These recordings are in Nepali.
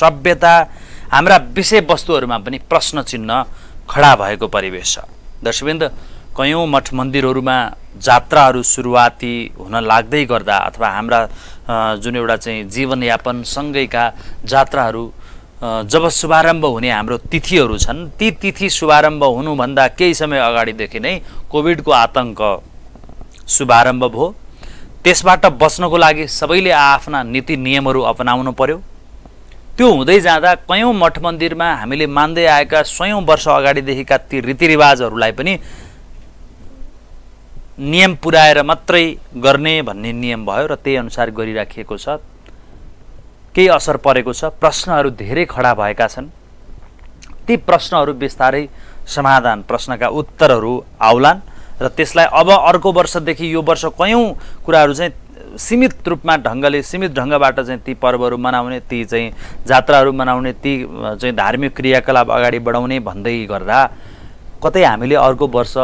सभ्यता हाम्रा विषयवस्तुहरूमा पनि प्रश्न चिन्ह खडा भएको परिवेश छ दर्शविन्द कयौँ मठ मन्दिरहरूमा जात्राहरू सुरुवाती हुन लाग्दै गर्दा अथवा हाम्रा जुन एउटा चाहिँ जीवनयापनसँगैका जात्राहरू जब शुभारम्भ हुने हाम्रो तिथिहरू छन् ती तिथि शुभारम्भ हुनुभन्दा केही समय अगाडिदेखि नै कोभिडको आतङ्क शुभारम्भ भयो त्यसबाट बच्नको लागि सबैले आआफ्ना नीति नियमहरू अपनाउनु पर्यो त्यो हुँदै जाँदा कयौँ मठ मन्दिरमा हामीले मान्दै आएका सयौँ वर्ष अगाडिदेखिका ती रीतिरिवाजहरूलाई पनि नियम पुऱ्याएर मात्रै गर्ने भन्ने नियम भयो र त्यही अनुसार गरिराखिएको छ केही असर परेको छ प्रश्नहरू धेरै खडा भएका छन् ती प्रश्नहरू बिस्तारै समाधान प्रश्नका उत्तरहरू आउलान् र त्यसलाई अब अर्को वर्षदेखि यो वर्ष कयौँ कुराहरू चाहिँ सीमित रूपमा ढङ्गले सीमित ढङ्गबाट चाहिँ ती पर्वहरू मनाउने ती चाहिँ जात्राहरू मनाउने ती चाहिँ धार्मिक क्रियाकलाप अगाडि बढाउने भन्दै गर्दा कतै हामीले अर्को वर्ष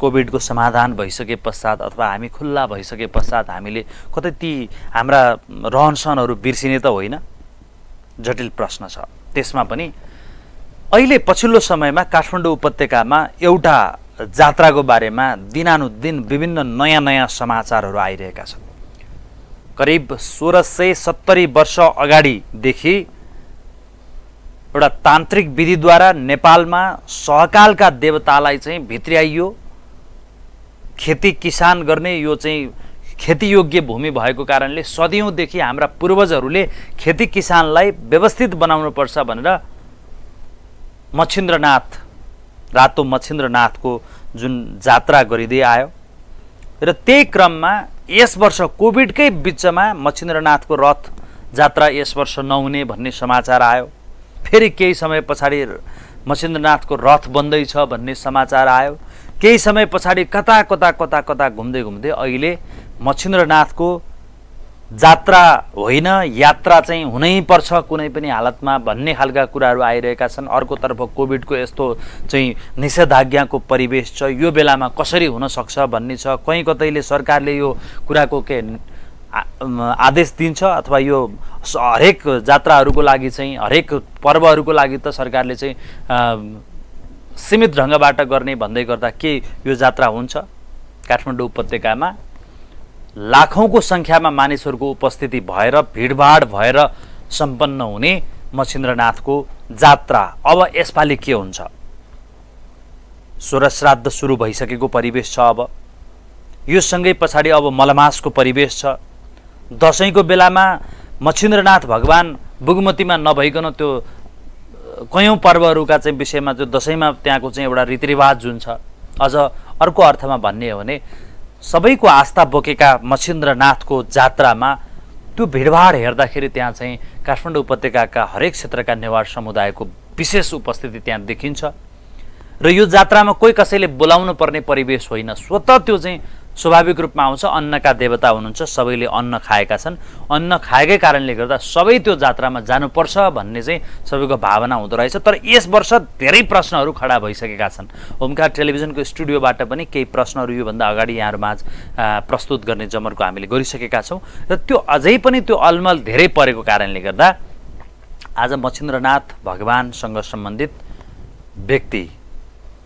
कोभिडको समाधान भइसके पश्चात अथवा हामी खुल्ला भइसके पश्चात हामीले कतै ती हाम्रा रहनसहनहरू बिर्सिने त होइन जटिल प्रश्न छ त्यसमा पनि अहिले पछिल्लो समयमा काठमाडौँ उपत्यकामा एउटा जात्राको बारेमा दिनानुदिन विभिन्न नयाँ नयाँ समाचारहरू आइरहेका छन् करिब सोह्र सय सत्तरी वर्ष अगाडिदेखि एउटा तान्त्रिक विधिद्वारा नेपालमा सहकालका देवतालाई चाहिँ भित्राइयो खेती किसान गर्ने यो चाहिँ खेतीयोग्य भूमि भएको कारणले सदियौँदेखि हाम्रा पूर्वजहरूले खेती किसानलाई व्यवस्थित बनाउनुपर्छ भनेर मच्छिन्द्रनाथ रातो मच्छिन्द्रनाथको जुन जात्रा गरिँदै आयो र त्यही क्रममा यस वर्ष कोभिडकै बिचमा मच्छिन्द्रनाथको रथ जात्रा यस वर्ष नहुने भन्ने समाचार आयो फेरि केही समय पछाडि मच्छिन्द्रनाथको रथ बन्दैछ भन्ने समाचार आयो केही समय पछाडि कता कता कता कता घुम्दै घुम्दै अहिले मच्छिन्द्रनाथको जात्रा होइन यात्रा चाहिँ हुनै पर्छ कुनै पनि हालतमा भन्ने खालका कुराहरू आइरहेका छन् अर्कोतर्फ कोभिडको यस्तो चाहिँ निषेधाज्ञाको परिवेश छ यो बेलामा कसरी हुनसक्छ भन्ने छ कहीँ कतैले सरकारले यो कुराको के आदेश दिन्छ अथवा यो हरेक जात्राहरूको लागि चाहिँ हरेक पर्वहरूको लागि त सरकारले चाहिँ सीमित ढङ्गबाट गर्ने भन्दै गर्दा के यो जात्रा हुन्छ काठमाडौँ उपत्यकामा लाखौँको सङ्ख्यामा मानिसहरूको उपस्थिति भएर भिडभाड भएर सम्पन्न हुने मछिन्द्रनाथको जात्रा अब यसपालि के हुन्छ श्राद्ध सुरु भइसकेको परिवेश छ अब यो सँगै पछाडि अब मलमासको परिवेश छ दसैँको बेलामा मछिन्द्रनाथ भगवान् बुगमतीमा नभइकन त्यो कयौँ पर्वहरूका चाहिँ विषयमा त्यो दसैँमा त्यहाँको चाहिँ एउटा रीतिरिवाज जुन छ अझ अर्को अर्थमा भन्ने हो भने सबैको आस्था बोकेका मछिन्द्रनाथको जात्रामा त्यो भिडभाड हेर्दाखेरि त्यहाँ चाहिँ काठमाडौँ उपत्यकाका हरेक क्षेत्रका नेवार समुदायको विशेष उपस्थिति त्यहाँ देखिन्छ र यो जात्रामा कोही कसैले बोलाउनु पर्ने परिवेश होइन स्वत त्यो चाहिँ स्वाभाविक रूपमा आउँछ अन्नका देवता हुनुहुन्छ सबैले अन्न खाएका छन् अन्न खाएकै कारणले गर्दा सबै त्यो जात्रामा जानुपर्छ भन्ने चाहिँ सबैको भावना हुँदो रहेछ तर यस वर्ष धेरै प्रश्नहरू खडा भइसकेका छन् होमकार टेलिभिजनको स्टुडियोबाट पनि केही प्रश्नहरू योभन्दा अगाडि यहाँहरूमा प्रस्तुत गर्ने जमरको हामीले गरिसकेका छौँ र त्यो अझै पनि त्यो अलमल धेरै परेको कारणले गर्दा आज मच्छिन्द्रनाथ भगवान्सँग सम्बन्धित व्यक्ति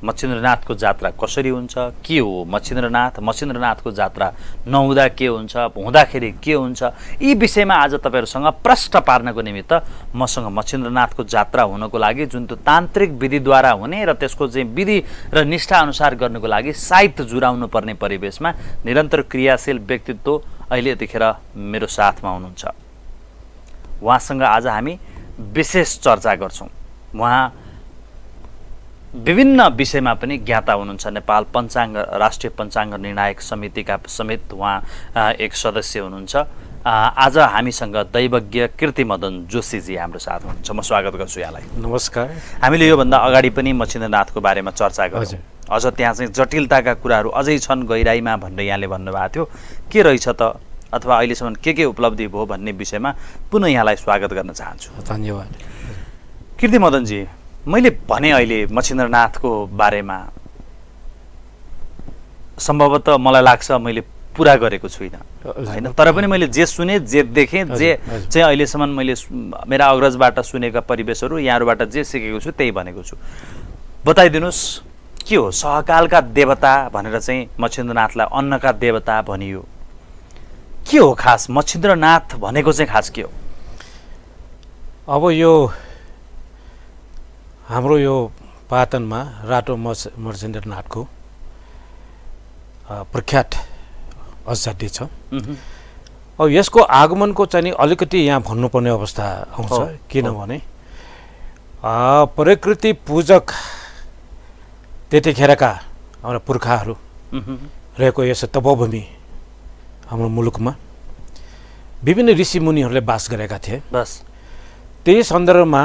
मच्छिन्द्रनाथको जात्रा कसरी हुन्छ के हो मच्छिन्द्रनाथ मच्छिन्द्रनाथको जात्रा नहुँदा के हुन्छ हुँदाखेरि के हुन्छ यी विषयमा आज तपाईँहरूसँग प्रश्न पार्नको निमित्त मसँग मच्छिन्द्रनाथको जात्रा हुनको लागि जुन त्यो तान्त्रिक विधिद्वारा हुने र त्यसको चाहिँ विधि र निष्ठाअनुसार गर्नुको लागि साहित्य जुराउनु पर्ने परिवेशमा निरन्तर क्रियाशील व्यक्तित्व अहिले यतिखेर मेरो साथमा हुनुहुन्छ उहाँसँग आज हामी विशेष चर्चा गर्छौँ उहाँ विभिन्न विषयमा पनि ज्ञाता हुनुहुन्छ नेपाल पञ्चाङ्ग राष्ट्रिय पञ्चाङ्ग निर्णायक समितिका समेत उहाँ एक सदस्य हुनुहुन्छ आज हामीसँग दैवज्ञ कृतिमदन जोशीजी हाम्रो साथ हुनुहुन्छ म स्वागत गर्छु यहाँलाई नमस्कार हामीले योभन्दा अगाडि पनि मच्छिन्द्रनाथको बारेमा चर्चा गर्छौँ अझ त्यहाँ चाहिँ जटिलताका कुराहरू अझै छन् गहिराईमा भनेर यहाँले भन्नुभएको थियो के रहेछ त अथवा अहिलेसम्म के के उपलब्धि भयो भन्ने विषयमा पुनः यहाँलाई स्वागत गर्न चाहन्छु धन्यवाद मदनजी मैले भने अहिले मच्छिन्द्रनाथको बारेमा सम्भवतः मलाई लाग्छ मैले पुरा गरेको छुइनँ होइन तर पनि मैले जे सुने जे देखेँ जे चाहिँ अहिलेसम्म मैले मेरा अग्रजबाट सुनेका परिवेशहरू यहाँहरूबाट जे सिकेको छु त्यही भनेको छु बताइदिनुहोस् के हो सहकालका देवता भनेर चाहिँ मच्छिन्द्रनाथलाई अन्नका देवता भनियो के हो खास मच्छिन्द्रनाथ भनेको चाहिँ खास के हो अब यो हाम्रो यो पातनमा रातो मर्च मर्चेन्डर नाटको प्रख्यात असाध्य छ अब यसको आगमनको चाहिँ अलिकति यहाँ भन्नुपर्ने अवस्था आउँछ किनभने प्रकृति पूजक त्यतिखेरका हाम्रा पुर्खाहरू रहेको यस तपभूमि हाम्रो मुलुकमा विभिन्न ऋषिमुनिहरूले बास गरेका थिए बस त्यही सन्दर्भमा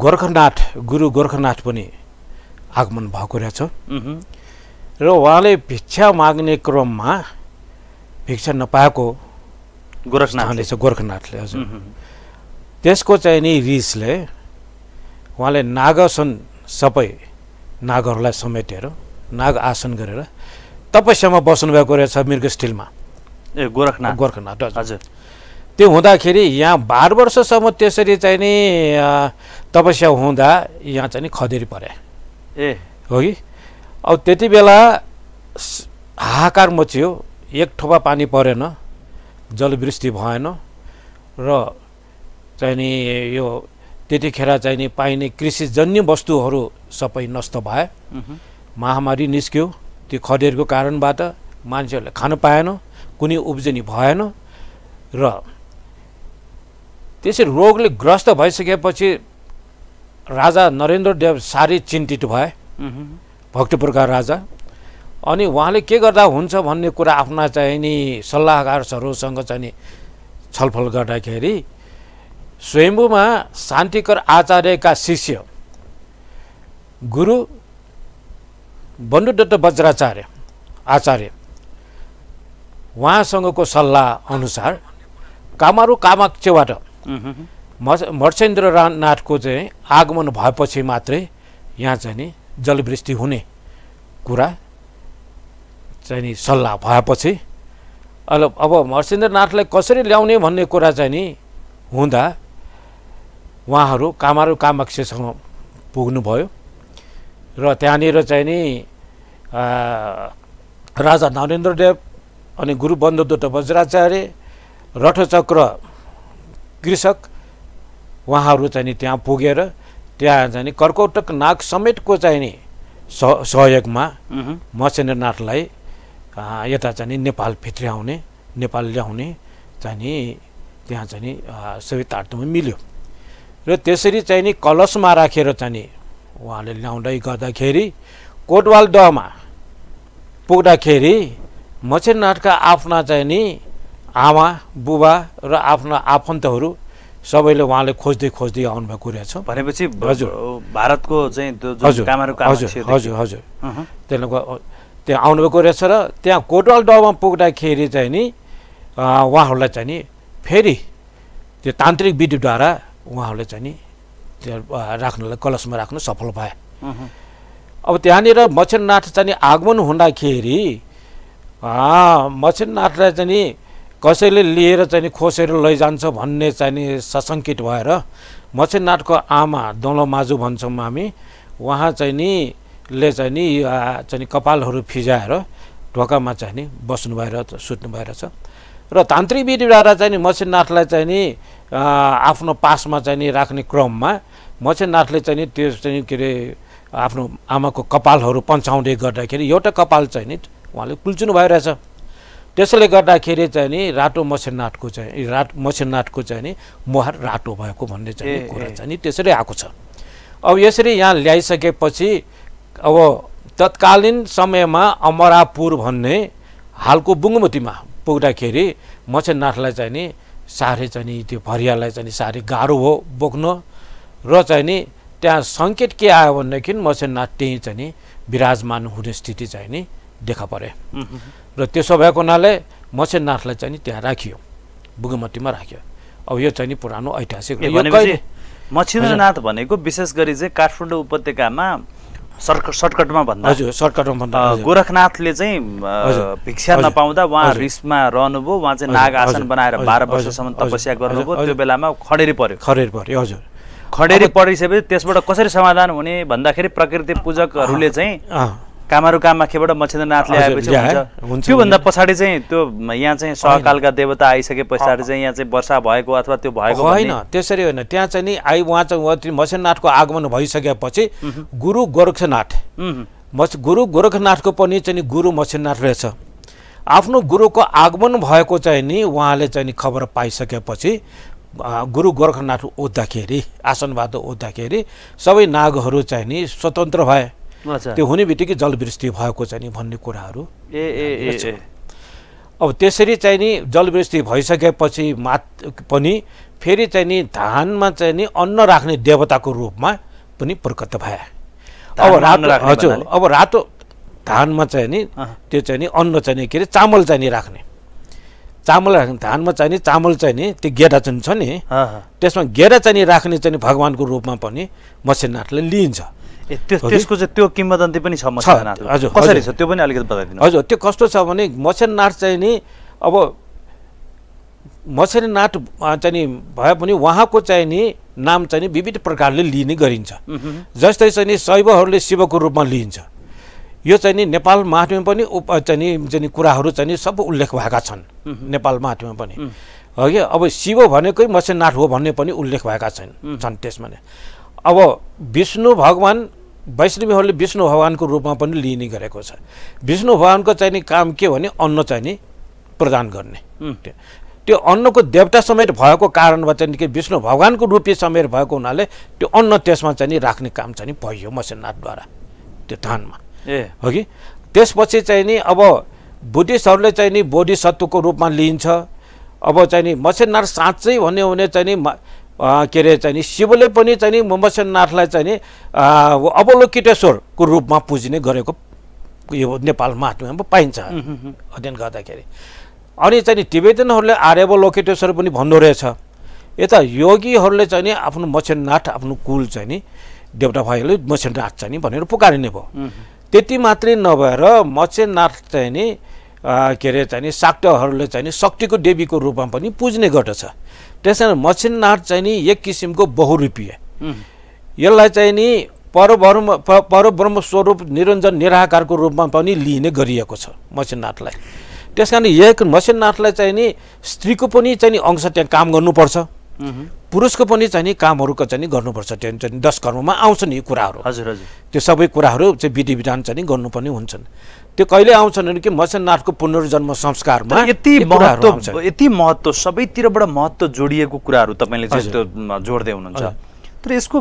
गोर्खनाथ गुरु गोर्खनाथ पनि आगमन भएको रहेछ र उहाँले भिक्षा माग्ने क्रममा भिक्षा नपाएको गोरखनाथले छ गोर्खनाथले हजुर त्यसको चाहिँ नि रिसले उहाँले नागासन सबै नागहरूलाई समेटेर नाग आसन गरेर तपस्यामा बस्नुभएको रहेछ मृगस्टिलमा ए गोरखनाथ गोर्खनाथ हजुर त्यो हुँदाखेरि यहाँ बाह्र वर्षसम्म त्यसरी चाहिँ नि तपस्या हुँदा यहाँ चाहिँ नि खदेरी परे ए हो कि अब त्यति बेला हाहाकार मच्यो एक ठोपा पानी परेन जलवृष्टि भएन र चाहिँ नि यो त्यतिखेर चाहिँ नि पाइने कृषिजन्य वस्तुहरू सबै नष्ट भए महामारी निस्क्यो त्यो खडेरको कारणबाट मान्छेहरूले खान पाएन कुनै उब्जनी भएन र त्यसै रोगले ग्रस्त भइसकेपछि राजा नरेन्द्रदेव देव साह्रै चिन्तित भए भक्तपुरका राजा अनि उहाँले के गर्दा हुन्छ भन्ने कुरा आफ्ना चाहिँ नि सल्लाहकारहरूसँग चाहिँ नि छलफल गर्दाखेरि स्वयम्भूमा शान्तिकर आचार्यका शिष्य गुरु बन्धुदत्त वज्राचार्य आचार्य उहाँसँगको सल्लाह अनुसार कामारु कामाक्षबाट मर्सेन्द्र नाथको चाहिँ आगमन भएपछि मात्रै यहाँ चाहिँ नि जलवृष्टि हुने कुरा चाहिँ नि सल्लाह भएपछि अब अब मर्सेन्द्रनाथलाई कसरी ल्याउने भन्ने कुरा चाहिँ नि हुँदा उहाँहरू कामारु कामाक्षसँग पुग्नुभयो र त्यहाँनिर चाहिँ नि राजा नरेन्द्रदेव अनि गुरु गुरुबन्धुदत्त वज्राचार्य रथचक्र कृषक उहाँहरू चाहिँ नि त्यहाँ पुगेर त्यहाँ चाहिँ नि कर्कौटक नाग समेतको चाहिँ नि सहयोगमा मसेन्द्रनाथलाई यता चाहिँ नि नेपाल आउने नेपाल ल्याउने चाहिँ नि त्यहाँ चाहिँ नि सबै स्वीतार्थमा मिल्यो र त्यसरी चाहिँ नि कलशमा राखेर चाहिँ नि उहाँले ल्याउँदै गर्दाखेरि कोटवाल डमा पुग्दाखेरि मसेन्द्रनाथका आफ्ना चाहिँ नि आमा बुबा र आफ्नो आफन्तहरू सबैले उहाँले खोज्दै खोज्दै आउनुभएको रहेछ भनेपछि हजुर भारतको चाहिँ हजुर हजुर हजुर त्यसले त्यहाँ आउनुभएको रहेछ र त्यहाँ कोटवाल डबमा पुग्दाखेरि चाहिँ नि उहाँहरूलाई चाहिँ नि फेरि त्यो तान्त्रिक विधिद्वारा उहाँहरूले चाहिँ नि त्यहाँ राख्नलाई कलशमा राख्नु सफल भए अब त्यहाँनिर मच्छरनाथ चाहिँ आगमन हुँदाखेरि मच्छरनाथलाई चाहिँ नि कसैले लिएर चाहिँ खोसेर लैजान्छ भन्ने चाहिँ नि सशङ्कित भएर मक्षेनाथको आमा दौलो माझु भन्छौँ हामी उहाँ चाहिँ नि ले चाहिँ नि चाहिँ कपालहरू फिजाएर ढोकामा चाहिँ नि बस्नु भएर सुत्नु भइरहेछ र तान्त्रिक विधिद्वारा चाहिँ नि मक्षेनाथलाई चाहिँ नि आफ्नो पासमा चाहिँ नि राख्ने क्रममा मक्षेनाथले चाहिँ नि त्यो चाहिँ के अरे आफ्नो आमाको कपालहरू पन्चाउँदै गर्दाखेरि एउटा कपाल चाहिँ नि उहाँले कुल्चिनु भइरहेछ त्यसैले गर्दाखेरि चाहिँ नि रातो मसेनाटको चाहिँ रात मसेनाटको चाहिँ नि मुहार रातो भएको भन्ने चाहिँ कुरा चाहिँ नि त्यसरी आएको छ अब यसरी यहाँ ल्याइसकेपछि अब तत्कालीन समयमा अमरापुर भन्ने हालको बुङ्गमतीमा पुग्दाखेरि मसिनाथलाई चाहिँ नि साह्रै चाहिँ नि त्यो भरियालाई चाहिँ नि साह्रै गाह्रो हो बोक्न र चाहिँ नि त्यहाँ सङ्केत के आयो भनेदेखि मसेनाथ त्यहीँ चाहिँ नि विराजमान हुने स्थिति चाहिँ नि देखा परे र त्यसो भएको हुनाले मसेनाथलाई चाहिँ त्यहाँ राखियो बुगमतीमा राख्यो अब यो चाहिँ नि पुरानो ऐतिहासिक मछिन्द्रनाथ भनेको विशेष गरी चाहिँ काठमाडौँ उपत्यकामा सर्क सर्टकटमा भन्दा हजुर सर्टकटमा भन्दा गोरखनाथले चाहिँ भिक्षा नपाउँदा उहाँ रिसमा रहनुभयो उहाँ चाहिँ नाग आसन बनाएर बाह्र वर्षसम्म तपस्या गर्नुभयो त्यो बेलामा खडेरी पर्यो खडेरी पर्यो हजुर खडेरी परिसकेपछि त्यसबाट कसरी समाधान हुने भन्दाखेरि प्रकृति पूजकहरूले चाहिँ कामहरु काममा खेबाट मच्छेन्द्रनाथले आएपछि हुन्छ त्योभन्दा पछाडि चाहिँ त्यो यहाँ चाहिँ सहकालका देवता आइसके पछाडि चाहिँ यहाँ चाहिँ वर्षा भएको अथवा त्यो भएको होइन त्यसरी होइन त्यहाँ चाहिँ नि आइ उहाँ चाहिँ मच्छेन्द्रनाथको आगमन भइसकेपछि गुरु गोरखनाथ मस गुरु गोरखनाथको पनि चाहिँ गुरु मच्छेन्द्रनाथ रहेछ आफ्नो गुरुको आगमन भएको चाहिँ नि उहाँले चाहिँ नि खबर पाइसकेपछि गुरु गोरखनाथ ओद्दाखेरि आसनबाट ओद्दाखेरि सबै नागहरू चाहिँ नि स्वतन्त्र भए त्यो हुने बित्तिकै जलवृष्टि भएको चाहिँ नि भन्ने कुराहरू ए ए ए अब त्यसरी चाहिँ नि जलवृष्टि भइसकेपछि मा पनि फेरि चाहिँ नि धानमा चाहिँ नि अन्न राख्ने देवताको रूपमा पनि प्रकट भए अब रातो हजुर अब रातो धानमा चाहिँ नि त्यो चाहिँ नि अन्न चाहिँ नि के अरे चामल चाहिँ नि राख्ने चामल राख्ने धानमा चाहिँ नि चामल चाहिँ नि त्यो गेडा जुन छ नि त्यसमा गेडा चाहिँ नि राख्ने चाहिँ भगवान्को रूपमा पनि मसिनाथले लिइन्छ त्यसको चाहिँ त्यो किम्बदन्ती पनि छ हजुर कसरी छ त्यो पनि अलिकति बताइदिनु हजुर त्यो कस्तो छ भने मस्यानाथ चाहिँ नि अब नाट चाहिँ नि भए पनि उहाँको चाहिँ नि नाम चाहिँ नि विविध प्रकारले लिने गरिन्छ जस्तै चाहिँ नि शैवहरूले शिवको रूपमा लिइन्छ यो चाहिँ नि नेपाल माटोमा पनि उप चाहिँ नि कुराहरू चाहिँ नि सब उल्लेख भएका छन् नेपाल माटोमा पनि हो कि अब शिव भनेकै नाट हो भन्ने पनि उल्लेख भएका छन् छन् त्यसमा नै अब विष्णु भगवान् वैष्णवीहरूले विष्णु भगवान्को रूपमा पनि लिइने गरेको छ विष्णु भगवान्को चाहिने काम के भने अन्न चाहिने प्रदान गर्ने त्यो अन्नको देवता समेत भएको कारणमा चाहिँ विष्णु भगवान्को रूपी समेत भएको हुनाले त्यो अन्न त्यसमा चाहिँ राख्ने काम चाहिँ भइयो मसेननाथद्वारा त्यो थानमा ए हो कि त्यसपछि चाहिँ नि अब बुद्धिस्टहरूले चाहिँ नि बोधिसत्वको रूपमा लिइन्छ अब चाहिँ नि मसेननाथ साँच्चै भन्यो भने चाहिँ नि के अरे चाहिँ नि शिवले पनि चाहिँ नि मम्बसेननाथलाई चाहिँ नि अवलोकितेश्वरको रूपमा पुज्ने गरेको यो नेपाल महात्मा पाइन्छ अध्ययन गर्दाखेरि अनि चाहिँ नि टिबेटनहरूले आर्यवलोकितेश्वर पनि भन्दो रहेछ यता योगीहरूले चाहिँ नि आफ्नो मसेननाथ आफ्नो कुल चाहिँ नि देवता भाइले मसेननाथ चाहिँ नि भनेर पुकारिने भयो त्यति मात्रै नभएर मसेननाथ चाहिँ नि के अरे चाहिँ नि साक्टहरूले चाहिँ नि शक्तिको देवीको रूपमा पनि पुज्ने गर्दछ त्यस कारण मसिननाथ चाहिँ नि एक किसिमको बहुरूपीय यसलाई चाहिँ नि परब्रह्म परब्रह्म स्वरूप निरञ्जन निराकारको रूपमा पनि लिइने गरिएको छ मसिननाथलाई त्यस कारण एक मसिननाथलाई चाहिँ नि स्त्रीको पनि चाहिँ नि अंश त्यहाँ काम गर्नुपर्छ पुरुषको पनि चाहिँ नि कामहरूको चाहिँ गर्नुपर्छ त्यहाँ चाहिँ दस कर्ममा आउँछन् यी कुराहरू हजुर हजुर त्यो सबै कुराहरू चाहिँ विधि विधान चाहिँ गर्नुपर्ने हुन्छन् त्यो कहिले आउँछन् भने कि मसेननाथको पुनर्जन्म संस्कारमा यति महत्त्व यति महत्त्व सबैतिरबाट महत्त्व जोडिएको कुराहरू तपाईँले जस्तो जोड्दै हुनुहुन्छ तर यसको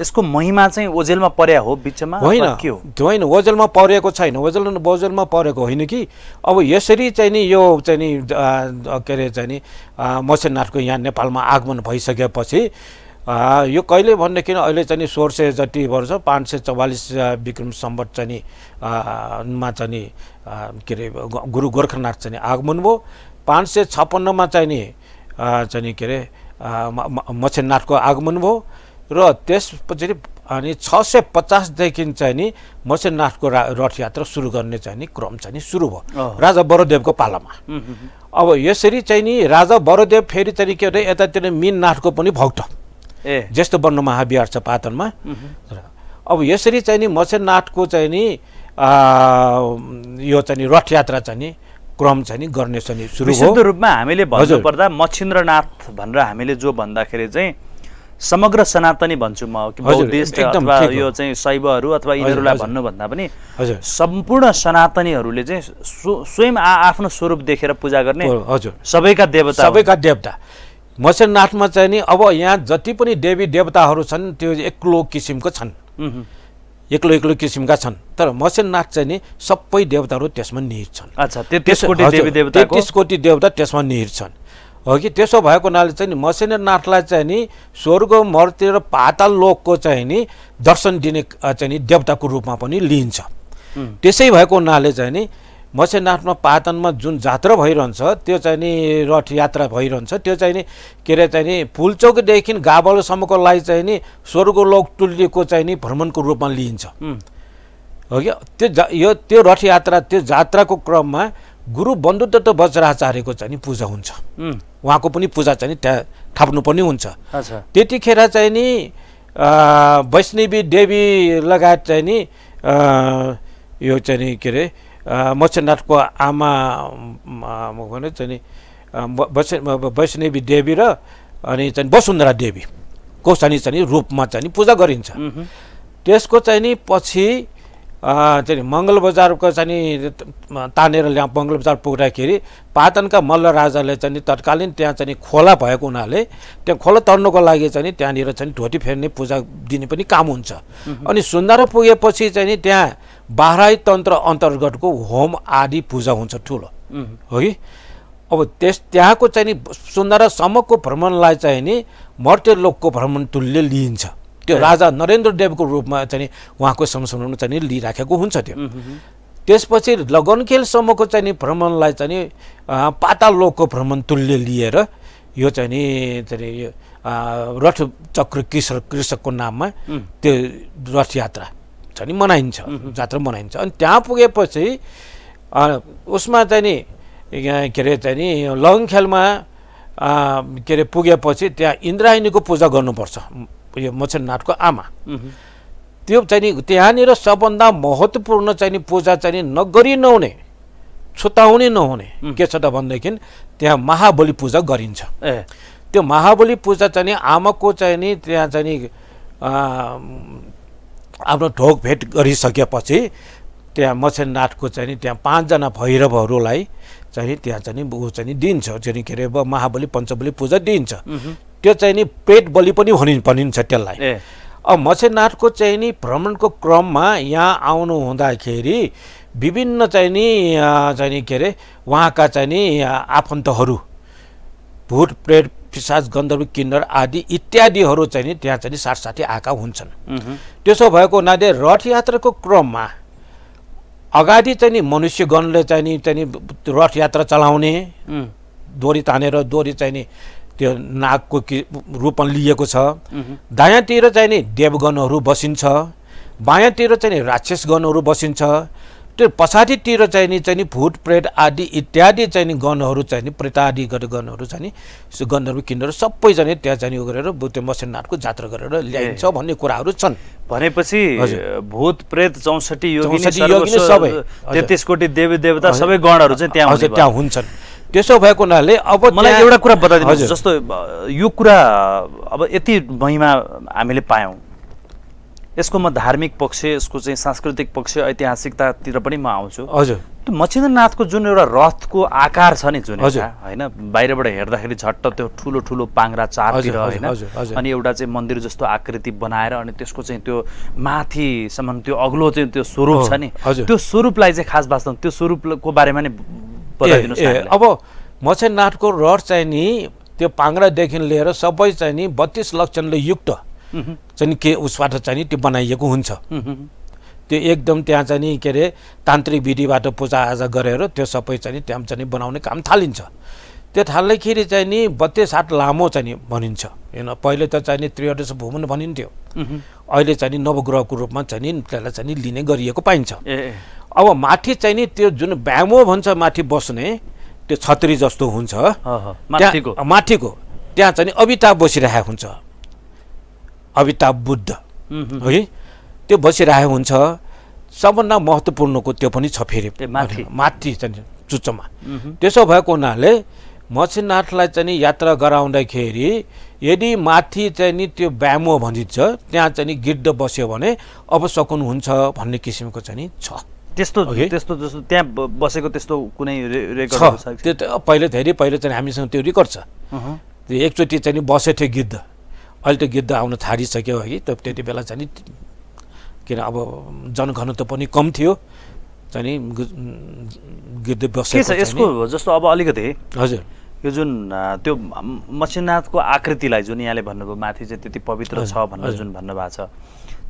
यसको महिमा चाहिँ ओजेलमा पर्या हो बिचमा होइन के होइन ओजेलमा परेको छैन ओजेल ओजेलमा परेको होइन कि अब यसरी चाहिँ नि यो चाहिँ नि के अरे चाहिँ नि मसेननाथको यहाँ नेपालमा आगमन भइसकेपछि यो कहिले भनेदेखि अहिले चाहिँ सोह्र सय जति वर्ष पाँच सय चौवालिस विक्रम सम्बत चाहिँ नि मा चाहिँ नि के अरे गुरु गोर्खानाथ चाहिँ आगमन भयो पाँच सय छप्पन्नमा चाहिँ नि चाहिँ नि के अरे मच्छेनाथको आगमन भयो र त्यसपछि अनि छ सय पचासदेखि चाहिँ नि मसेनाथको रा रथयात्रा सुरु गर्ने चाहिँ नि क्रम चाहिँ सुरु भयो राजा बरदेवको पालामा अब यसरी चाहिँ नि राजा बरदेव फेरि चाहिँ के अरे यतातिर मिन नाथको पनि भक्त जस्तो वर्ण महाविहार छ पाटनमा अब यसरी चाहिँ नि मसेनाथको चाहिँ नि यो चाहिँ रथयात्रा रथ यात्रा चाहिँ नि क्रम चाहिँ नि गर्ने चाहिँ सुरु रूपमा हामीले भन्नुपर्दा मच्छिन्द्रनाथ भनेर हामीले जो भन्दाखेरि चाहिँ समग्र सनातनी भन्छु म अथवा यो चाहिँ शैवहरू अथवा यिनीहरूलाई भन्नुभन्दा पनि हजुर सम्पूर्ण सनातनीहरूले चाहिँ स्वयं आ आफ्नो स्वरूप देखेर पूजा गर्ने हजुर सबैका देवता सबैका देवता मसेनाथमा चाहिँ नि अब यहाँ जति पनि देवी देवताहरू छन् त्यो एक्लो किसिमको छन् एक्लो एक्लो किसिमका छन् तर मसेनाथ चाहिँ नि सबै देवताहरू त्यसमा निहित छन् अच्छा तेत्तिस कोटी देवता त्यसमा निहित छन् हो कि त्यसो भएको हुनाले चाहिँ नि मसेनाथलाई चाहिँ नि स्वर्ग मर्ती र पाताल लोकको चाहिँ नि दर्शन दिने चाहिँ नि देवताको रूपमा पनि लिइन्छ त्यसै भएको हुनाले चाहिँ नि मसेनाथमा पातनमा जुन जात्रा भइरहन्छ त्यो चाहिँ नि रथ यात्रा भइरहन्छ त्यो चाहिँ नि के अरे चाहिँ नि फुलचोकदेखि गाबलसम्मको लागि चाहिँ नि स्वर्गलोक तुल्यको चाहिँ नि भ्रमणको रूपमा लिइन्छ हो कि त्यो यो त्यो रथयात्रा त्यो जात्राको क्रममा गुरु बन्धु बन्धुदत्त वज्राचार्यको चाहिँ नि पूजा हुन्छ उहाँको पनि पूजा चाहिँ नि त्यहाँ थाप्नु पनि हुन्छ त्यतिखेर चाहिँ नि वैष्णवी देवी लगायत चाहिँ नि यो चाहिँ नि के अरे मचननाथको आमा भने चाहिँ वैस वैष्णवी देवी र अनि चाहिँ वसुन्धरा देवीको चाहिँ चाहिँ रूपमा चाहिँ पूजा गरिन्छ त्यसको चाहिँ नि पछि चाहिँ मङ्गल बजारको चाहिँ तानेर ल्याउँ मङ्गल बजार पुग्दाखेरि पातनका मल्ल राजाले चाहिँ तत्कालीन त्यहाँ चाहिँ खोला भएको हुनाले त्यहाँ खोला तर्नुको लागि चाहिँ त्यहाँनिर चाहिँ ढोटी फेर्ने पूजा दिने पनि काम हुन्छ अनि सुन्दर पुगेपछि चाहिँ नि त्यहाँ बाह्रै तन्त्र अन्तर्गतको होम आदि पूजा हुन्छ ठुलो हो कि अब त्यस त्यहाँको चाहिँ नि सुन्दरसम्मको भ्रमणलाई चाहिँ नि मर्त्यलोकको भ्रमण तुल्य लिइन्छ त्यो राजा नरेन्द्र देवको रूपमा चाहिँ उहाँको समसम्म चाहिँ लिइराखेको हुन्छ त्यो त्यसपछि लगनखेलसम्मको चाहिँ नि भ्रमणलाई चाहिँ नि लोकको भ्रमण तुल्य लिएर यो चाहिँ नि चाहिँ रथ चक्र कृषक कृषकको नाममा त्यो रथयात्रा छ नि मनाइन्छ जात्रा मनाइन्छ अनि त्यहाँ पुगेपछि उसमा चाहिँ नि के अरे चाहिँ नि लङखेलमा के अरे पुगेपछि त्यहाँ इन्द्रायणीको पूजा गर्नुपर्छ यो मच्छरनाथको आमा त्यो चाहिँ नि त्यहाँनिर सबभन्दा महत्त्वपूर्ण चाहिँ नि पूजा चाहिँ नगरी नहुने छुताउने नहुने के छ त भनेदेखि त्यहाँ महाबली पूजा गरिन्छ ए त्यो महाबली पूजा चाहिँ आमाको चाहिँ नि त्यहाँ चाहिँ नि आफ्नो भेट गरिसकेपछि त्यहाँ मसेननाथको चाहिँ त्यहाँ पाँचजना भैरवहरूलाई चाहिँ त्यहाँ चाहिँ ऊ चाहिँ दिन्छ चाहिँ के अरे महाबली पञ्चबली पूजा दिइन्छ त्यो चाहिँ नि पेट बलि पनि भनि भनिन्छ त्यसलाई अब मसेनाथको चाहिँ नि भ्रमणको क्रममा यहाँ आउनु हुँदाखेरि विभिन्न चाहिँ नि चाहिँ नि के अरे उहाँका चाहिँ नि आफन्तहरू भूत प्रेत पिसाज गन्धर्व किन्नर आदि इत्यादिहरू चाहिँ त्यहाँ चाहिँ साथसाथै आएका हुन्छन् त्यसो भएको हुनाले रथयात्राको क्रममा अगाडि चाहिँ नि मनुष्यगणले चाहिँ नि चाहिँ नि रथ यात्रा चलाउने डोरी तानेर डोरी चाहिँ नि त्यो नागको कि रूपन लिएको छ दायाँतिर चाहिँ नि देवगणहरू बसिन्छ बायाँतिर चाहिँ नि राक्षसगणहरू बसिन्छ त्यो पछाडितिर चाहिँ नि चाहिँ नि भुट प्रेत आदि इत्यादि चाहिँ नि गणहरू चाहिँ नि प्रेत आदि गरेर गणहरू चाहिँ नि गन्धर्व किन्नहरू सबै त्यहाँ चाहिँ यो गरेर त्यो मसेननाथको जात्रा गरेर ल्याइन्छ भन्ने कुराहरू छन् भनेपछि भूत प्रेत चौसठी सबै तेत्तिस कोटी देवी देवता सबै गणहरू चाहिँ त्यहाँ हजुर त्यहाँ हुन्छन् त्यसो भएको हुनाले अब मलाई एउटा कुरा बताइदिनु जस्तो यो कुरा अब यति महिमा हामीले पायौँ यसको म धार्मिक पक्ष यसको चाहिँ सांस्कृतिक पक्ष ऐतिहासिकतातिर पनि म आउँछु हजुर त्यो मच्छिन्द्रनाथको जुन एउटा रथको आकार छ नि जुन होइन बाहिरबाट हेर्दाखेरि झट्ट त्यो ठुलो ठुलो पाङ्रा चारतिर होइन अनि एउटा चाहिँ मन्दिर जस्तो आकृति बनाएर अनि त्यसको चाहिँ त्यो माथिसम्म त्यो अग्लो चाहिँ त्यो स्वरूप छ नि त्यो स्वरूपलाई चाहिँ खास वास्तवमा त्यो स्वरूपको बारेमा नै बताइदिनुहोस् अब मच्छिन्द्रनाथको रथ चाहिँ नि त्यो पाङ्रादेखि लिएर सबै चाहिँ नि बत्तिस लक्षणले युक्त चाहिँ के उसबाट चाहिँ त्यो बनाइएको हुन्छ त्यो एकदम त्यहाँ चाहिँ के अरे तान्त्रिक विधिबाट पूजाआजा गरेर त्यो सबै चाहिँ त्यहाँ चाहिँ बनाउने काम थालिन्छ त्यो थाल्दाखेरि चाहिँ नि बत्तिस हात लामो चाहिँ भनिन्छ होइन पहिले त चाहिँ नि त्रिहटेश भुवन भनिन्थ्यो अहिले चाहिँ नि नवग्रहको रूपमा चाहिँ नि त्यसलाई चाहिँ लिने गरिएको पाइन्छ अब माथि चाहिँ नि त्यो जुन ब्यामो भन्छ माथि बस्ने त्यो छत्री जस्तो हुन्छ माथिको त्यहाँ चाहिँ अविता बसिरहेको हुन्छ अमिताभ बुद्ध है त्यो बसिरहेको हुन्छ सबभन्दा महत्त्वपूर्णको त्यो पनि छ फेरि माथि चाहिँ चुच्चोमा त्यसो भएको हुनाले मसिनाथलाई चाहिँ यात्रा गराउँदाखेरि यदि माथि चाहिँ नि त्यो ब्यामो भनिन्छ त्यहाँ चाहिँ नि गिद्ध बस्यो भने अब सकुन हुन्छ भन्ने किसिमको चाहिँ छ त्यस्तो त्यस्तो जस्तो त्यहाँ बसेको त्यस्तो कुनै रेकर्ड छ त्यो त पहिले धेरै पहिले चाहिँ हामीसँग त्यो रेकर्ड छ एकचोटि चाहिँ बसेको थियो गिद्ध अहिले त गिद्ध आउन थालिसक्यो है त त्यति बेला चाहिँ किन अब जनघनत्व पनि कम थियो चाहिँ गिद्ध बस्छ यसको जस्तो अब अलिकति हजुर यो जुन त्यो मसिनाथको आकृतिलाई जुन यहाँले भन्नुभयो माथि चाहिँ त्यति पवित्र छ भनेर जुन भन्नुभएको छ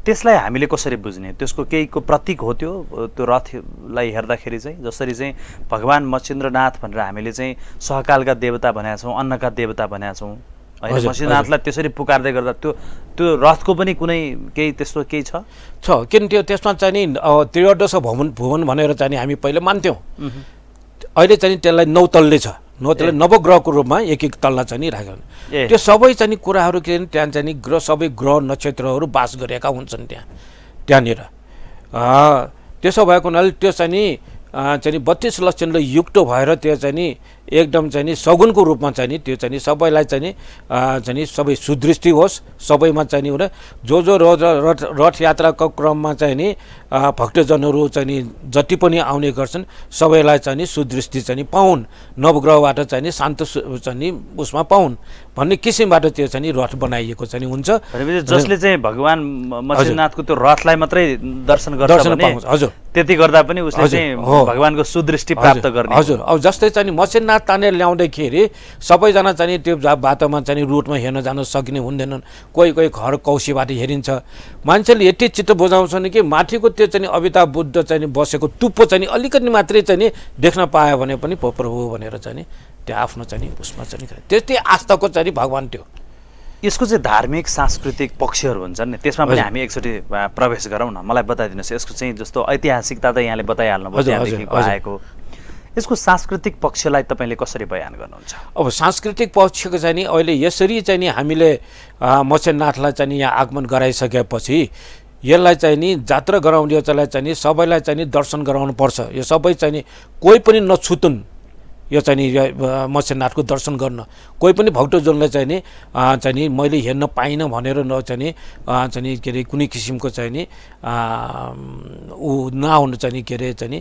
त्यसलाई हामीले कसरी बुझ्ने त्यसको केहीको प्रतीक हो त्यो त्यो रथलाई हेर्दाखेरि चाहिँ जसरी चाहिँ भगवान् मचिन्द्रनाथ भनेर हामीले चाहिँ सहकालका देवता भनेका छौँ अन्नका देवता भनेका छौँ होइन पशुनाथलाई त्यसरी पुकार्दै गर्दा त्यो त्यो रथको पनि कुनै केही त्यस्तो केही छ छ किन त्यो त्यसमा चाहिँ नि त्रिवडस भुवन भुवन भनेर चाहिँ हामी पहिले मान्थ्यौँ अहिले चाहिँ त्यसलाई नौ तल्ले छ नौ तल्ले नवग्रहको रूपमा एक एक तल्ला चाहिँ नि राखेको त्यो सबै चाहिँ कुराहरू के त्यहाँ चाहिँ ग्रह सबै ग्रह नक्षत्रहरू बास गरेका हुन्छन् त्यहाँ त्यहाँनिर त्यसो भएको हुनाले त्यो चाहिँ नि चाहिँ बत्तिस लक्षणले युक्त भएर त्यो चाहिँ नि एकदम चाहिँ नि सगुनको रूपमा चाहिँ नि त्यो चाहिँ नि सबैलाई चाहिँ नि चाहिँ नि सबै सुदृष्टि होस् सबैमा चाहिँ नि हुन जो जो रथ रथ यात्राको क्रममा चाहिँ नि भक्तजनहरू चाहिँ नि जति पनि आउने गर्छन् सबैलाई चाहिँ नि सुदृष्टि चाहिँ नि पाउन् नवग्रहबाट चाहिँ नि शान्त चाहिँ नि उसमा पाउन् भन्ने किसिमबाट त्यो चाहिँ नि रथ बनाइएको चाहिँ हुन्छ जसले चाहिँ भगवान् मसिनाथको त्यो रथलाई मात्रै दर्शन गर्छ हजुर त्यति गर्दा पनि उसले चाहिँ भगवान्को सुदृष्टि प्राप्त गर्ने हजुर अब जस्तै चाहिँ मसिनाथ जना तानेर ल्याउँदाखेरि सबैजना चाहिँ त्यो बाटोमा चाहिँ रोडमा हेर्न जान सकिने हुँदैनन् कोही कोही घर कौसीबाट हेरिन्छ मान्छेले यति चित्त बुझाउँछन् कि माथिको त्यो चाहिँ अमिताभ बुद्ध चाहिँ बसेको टुप्पो चाहिँ अलिकति मात्रै चाहिँ देख्न पायो भने पनि प्रभु भनेर चाहिँ त्यो आफ्नो चाहिँ उसमा चाहिँ त्यस्तै आस्थाको चाहिँ भगवान् त्यो यसको चाहिँ धार्मिक सांस्कृतिक पक्षहरू हुन्छन् नि त्यसमा पनि हामी एकचोटि प्रवेश गरौँ न मलाई बताइदिनुहोस् यसको चाहिँ जस्तो ऐतिहासिकता त यहाँले बताइहाल्नुभयो आएको यसको सांस्कृतिक पक्षलाई तपाईँले कसरी बयान गर्नुहुन्छ अब सांस्कृतिक पक्षको चाहिँ नि अहिले यसरी चाहिँ नि हामीले मसेननाथलाई चाहिँ नि यहाँ आगमन गराइसकेपछि यसलाई चाहिँ नि जात्रा गराउनेलाई चाहिँ नि सबैलाई चाहिँ नि दर्शन पर्छ यो सबै चाहिँ नि कोही पनि नछुतुन् यो चाहिँ नि मत्स्यनाथको दर्शन गर्न कोही पनि भक्तजनलाई चाहिँ नि चाहिँ नि मैले हेर्न पाइनँ भनेर न चाहिँ नि चाहिँ नि के अरे कुनै किसिमको चाहिँ नि ऊ नहुनु चाहिँ नि के अरे चाहिँ नि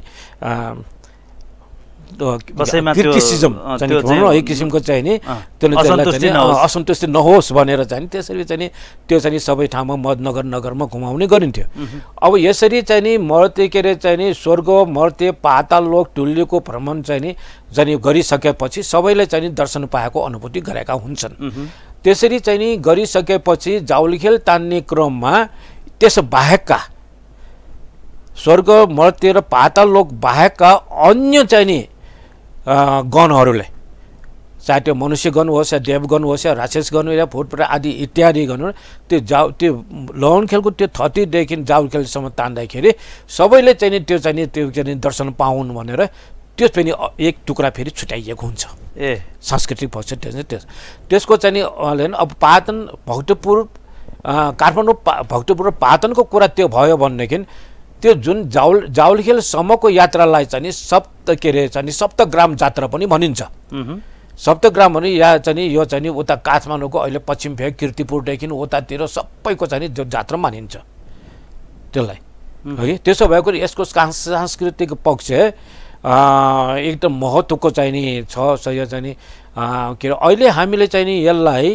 बसैमा क्रिटिसिजम एक किसिमको नि त्यसले असन्तुष्टि नहोस् भनेर चाहिँ त्यसरी चाहिँ त्यो चाहिँ सबै ठाउँमा मद नगर नगरमा घुमाउने गरिन्थ्यो अब यसरी चाहिँ नि मर्ते के अरे चाहिँ नि स्वर्ग मर्ते पाताल लोक टुल्लीको भ्रमण चाहिँ नि जाने गरिसकेपछि सबैले चाहिँ दर्शन पाएको अनुभूति गरेका हुन्छन् त्यसरी चाहिँ नि गरिसकेपछि जाउलखेल तान्ने क्रममा त्यस बाहेकका स्वर्ग मर्ते र पाताल लोक बाहेकका अन्य चाहिँ नि गणहरूलाई चाहे त्यो मनुष्यगण होस् या देवगण होस् या राक्षस गर्नु या फुटफुट आदि इत्यादि गर्नु त्यो जाउ त्यो लहन खेलको त्यो थर्टीदेखि जाउ खेलसम्म तान्दाखेरि सबैले चाहिँ त्यो चाहिँ त्यो चाहिँ दर्शन पाउन् भनेर त्यो पनि एक टुक्रा फेरि छुट्याइएको हुन्छ ए सांस्कृतिक पक्ष त्यो चाहिँ त्यस त्यसको चाहिँ अब पातन भक्तपुर काठमाडौँ पा भक्तपुर र पातनको कुरा त्यो भयो भनेदेखि त्यो जुन जाउल जाउलखेलसम्मको यात्रालाई चाहिँ सप्त के अरे चाहिँ सप्तग्राम जात्रा पनि भनिन्छ सप्तग्राम भने या चाहिँ यो चाहिँ उता काठमाडौँको अहिले पश्चिम फेक किर्तिपुरदेखि उतातिर सबैको चाहिँ त्यो जात्रा मानिन्छ त्यसलाई है त्यसो भएको यसको सांस्कृतिक पक्ष एकदम महत्त्वको चाहिँ नि छ यो चाहिँ के अरे अहिले हामीले चाहिँ नि यसलाई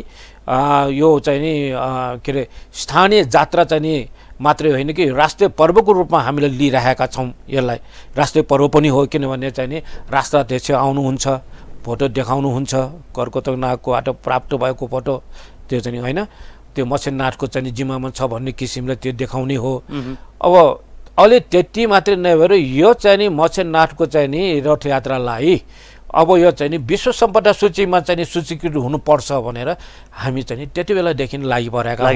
यो चाहिँ नि के अरे स्थानीय जात्रा चाहिँ नि मात्रै होइन कि राष्ट्रिय पर्वको रूपमा हामीले लिइरहेका छौँ यसलाई राष्ट्रिय पर्व पनि हो किनभने चाहिँ नि राष्ट्राध्यक्ष आउनुहुन्छ फोटो देखाउनुहुन्छ नागकोबाट प्राप्त भएको फोटो त्यो चाहिँ होइन त्यो मसेनाथको चाहिँ जिम्मामा छ भन्ने किसिमले त्यो देखाउने हो अब अहिले त्यति मात्रै नभएर यो चाहिँ नि मसेनाथको चाहिँ नि रथयात्रालाई अब यो चाहिँ नि विश्व सम्पदा सूचीमा चाहिँ सूचीकृत हुनुपर्छ भनेर हामी चाहिँ त्यति बेलादेखि लागि परेका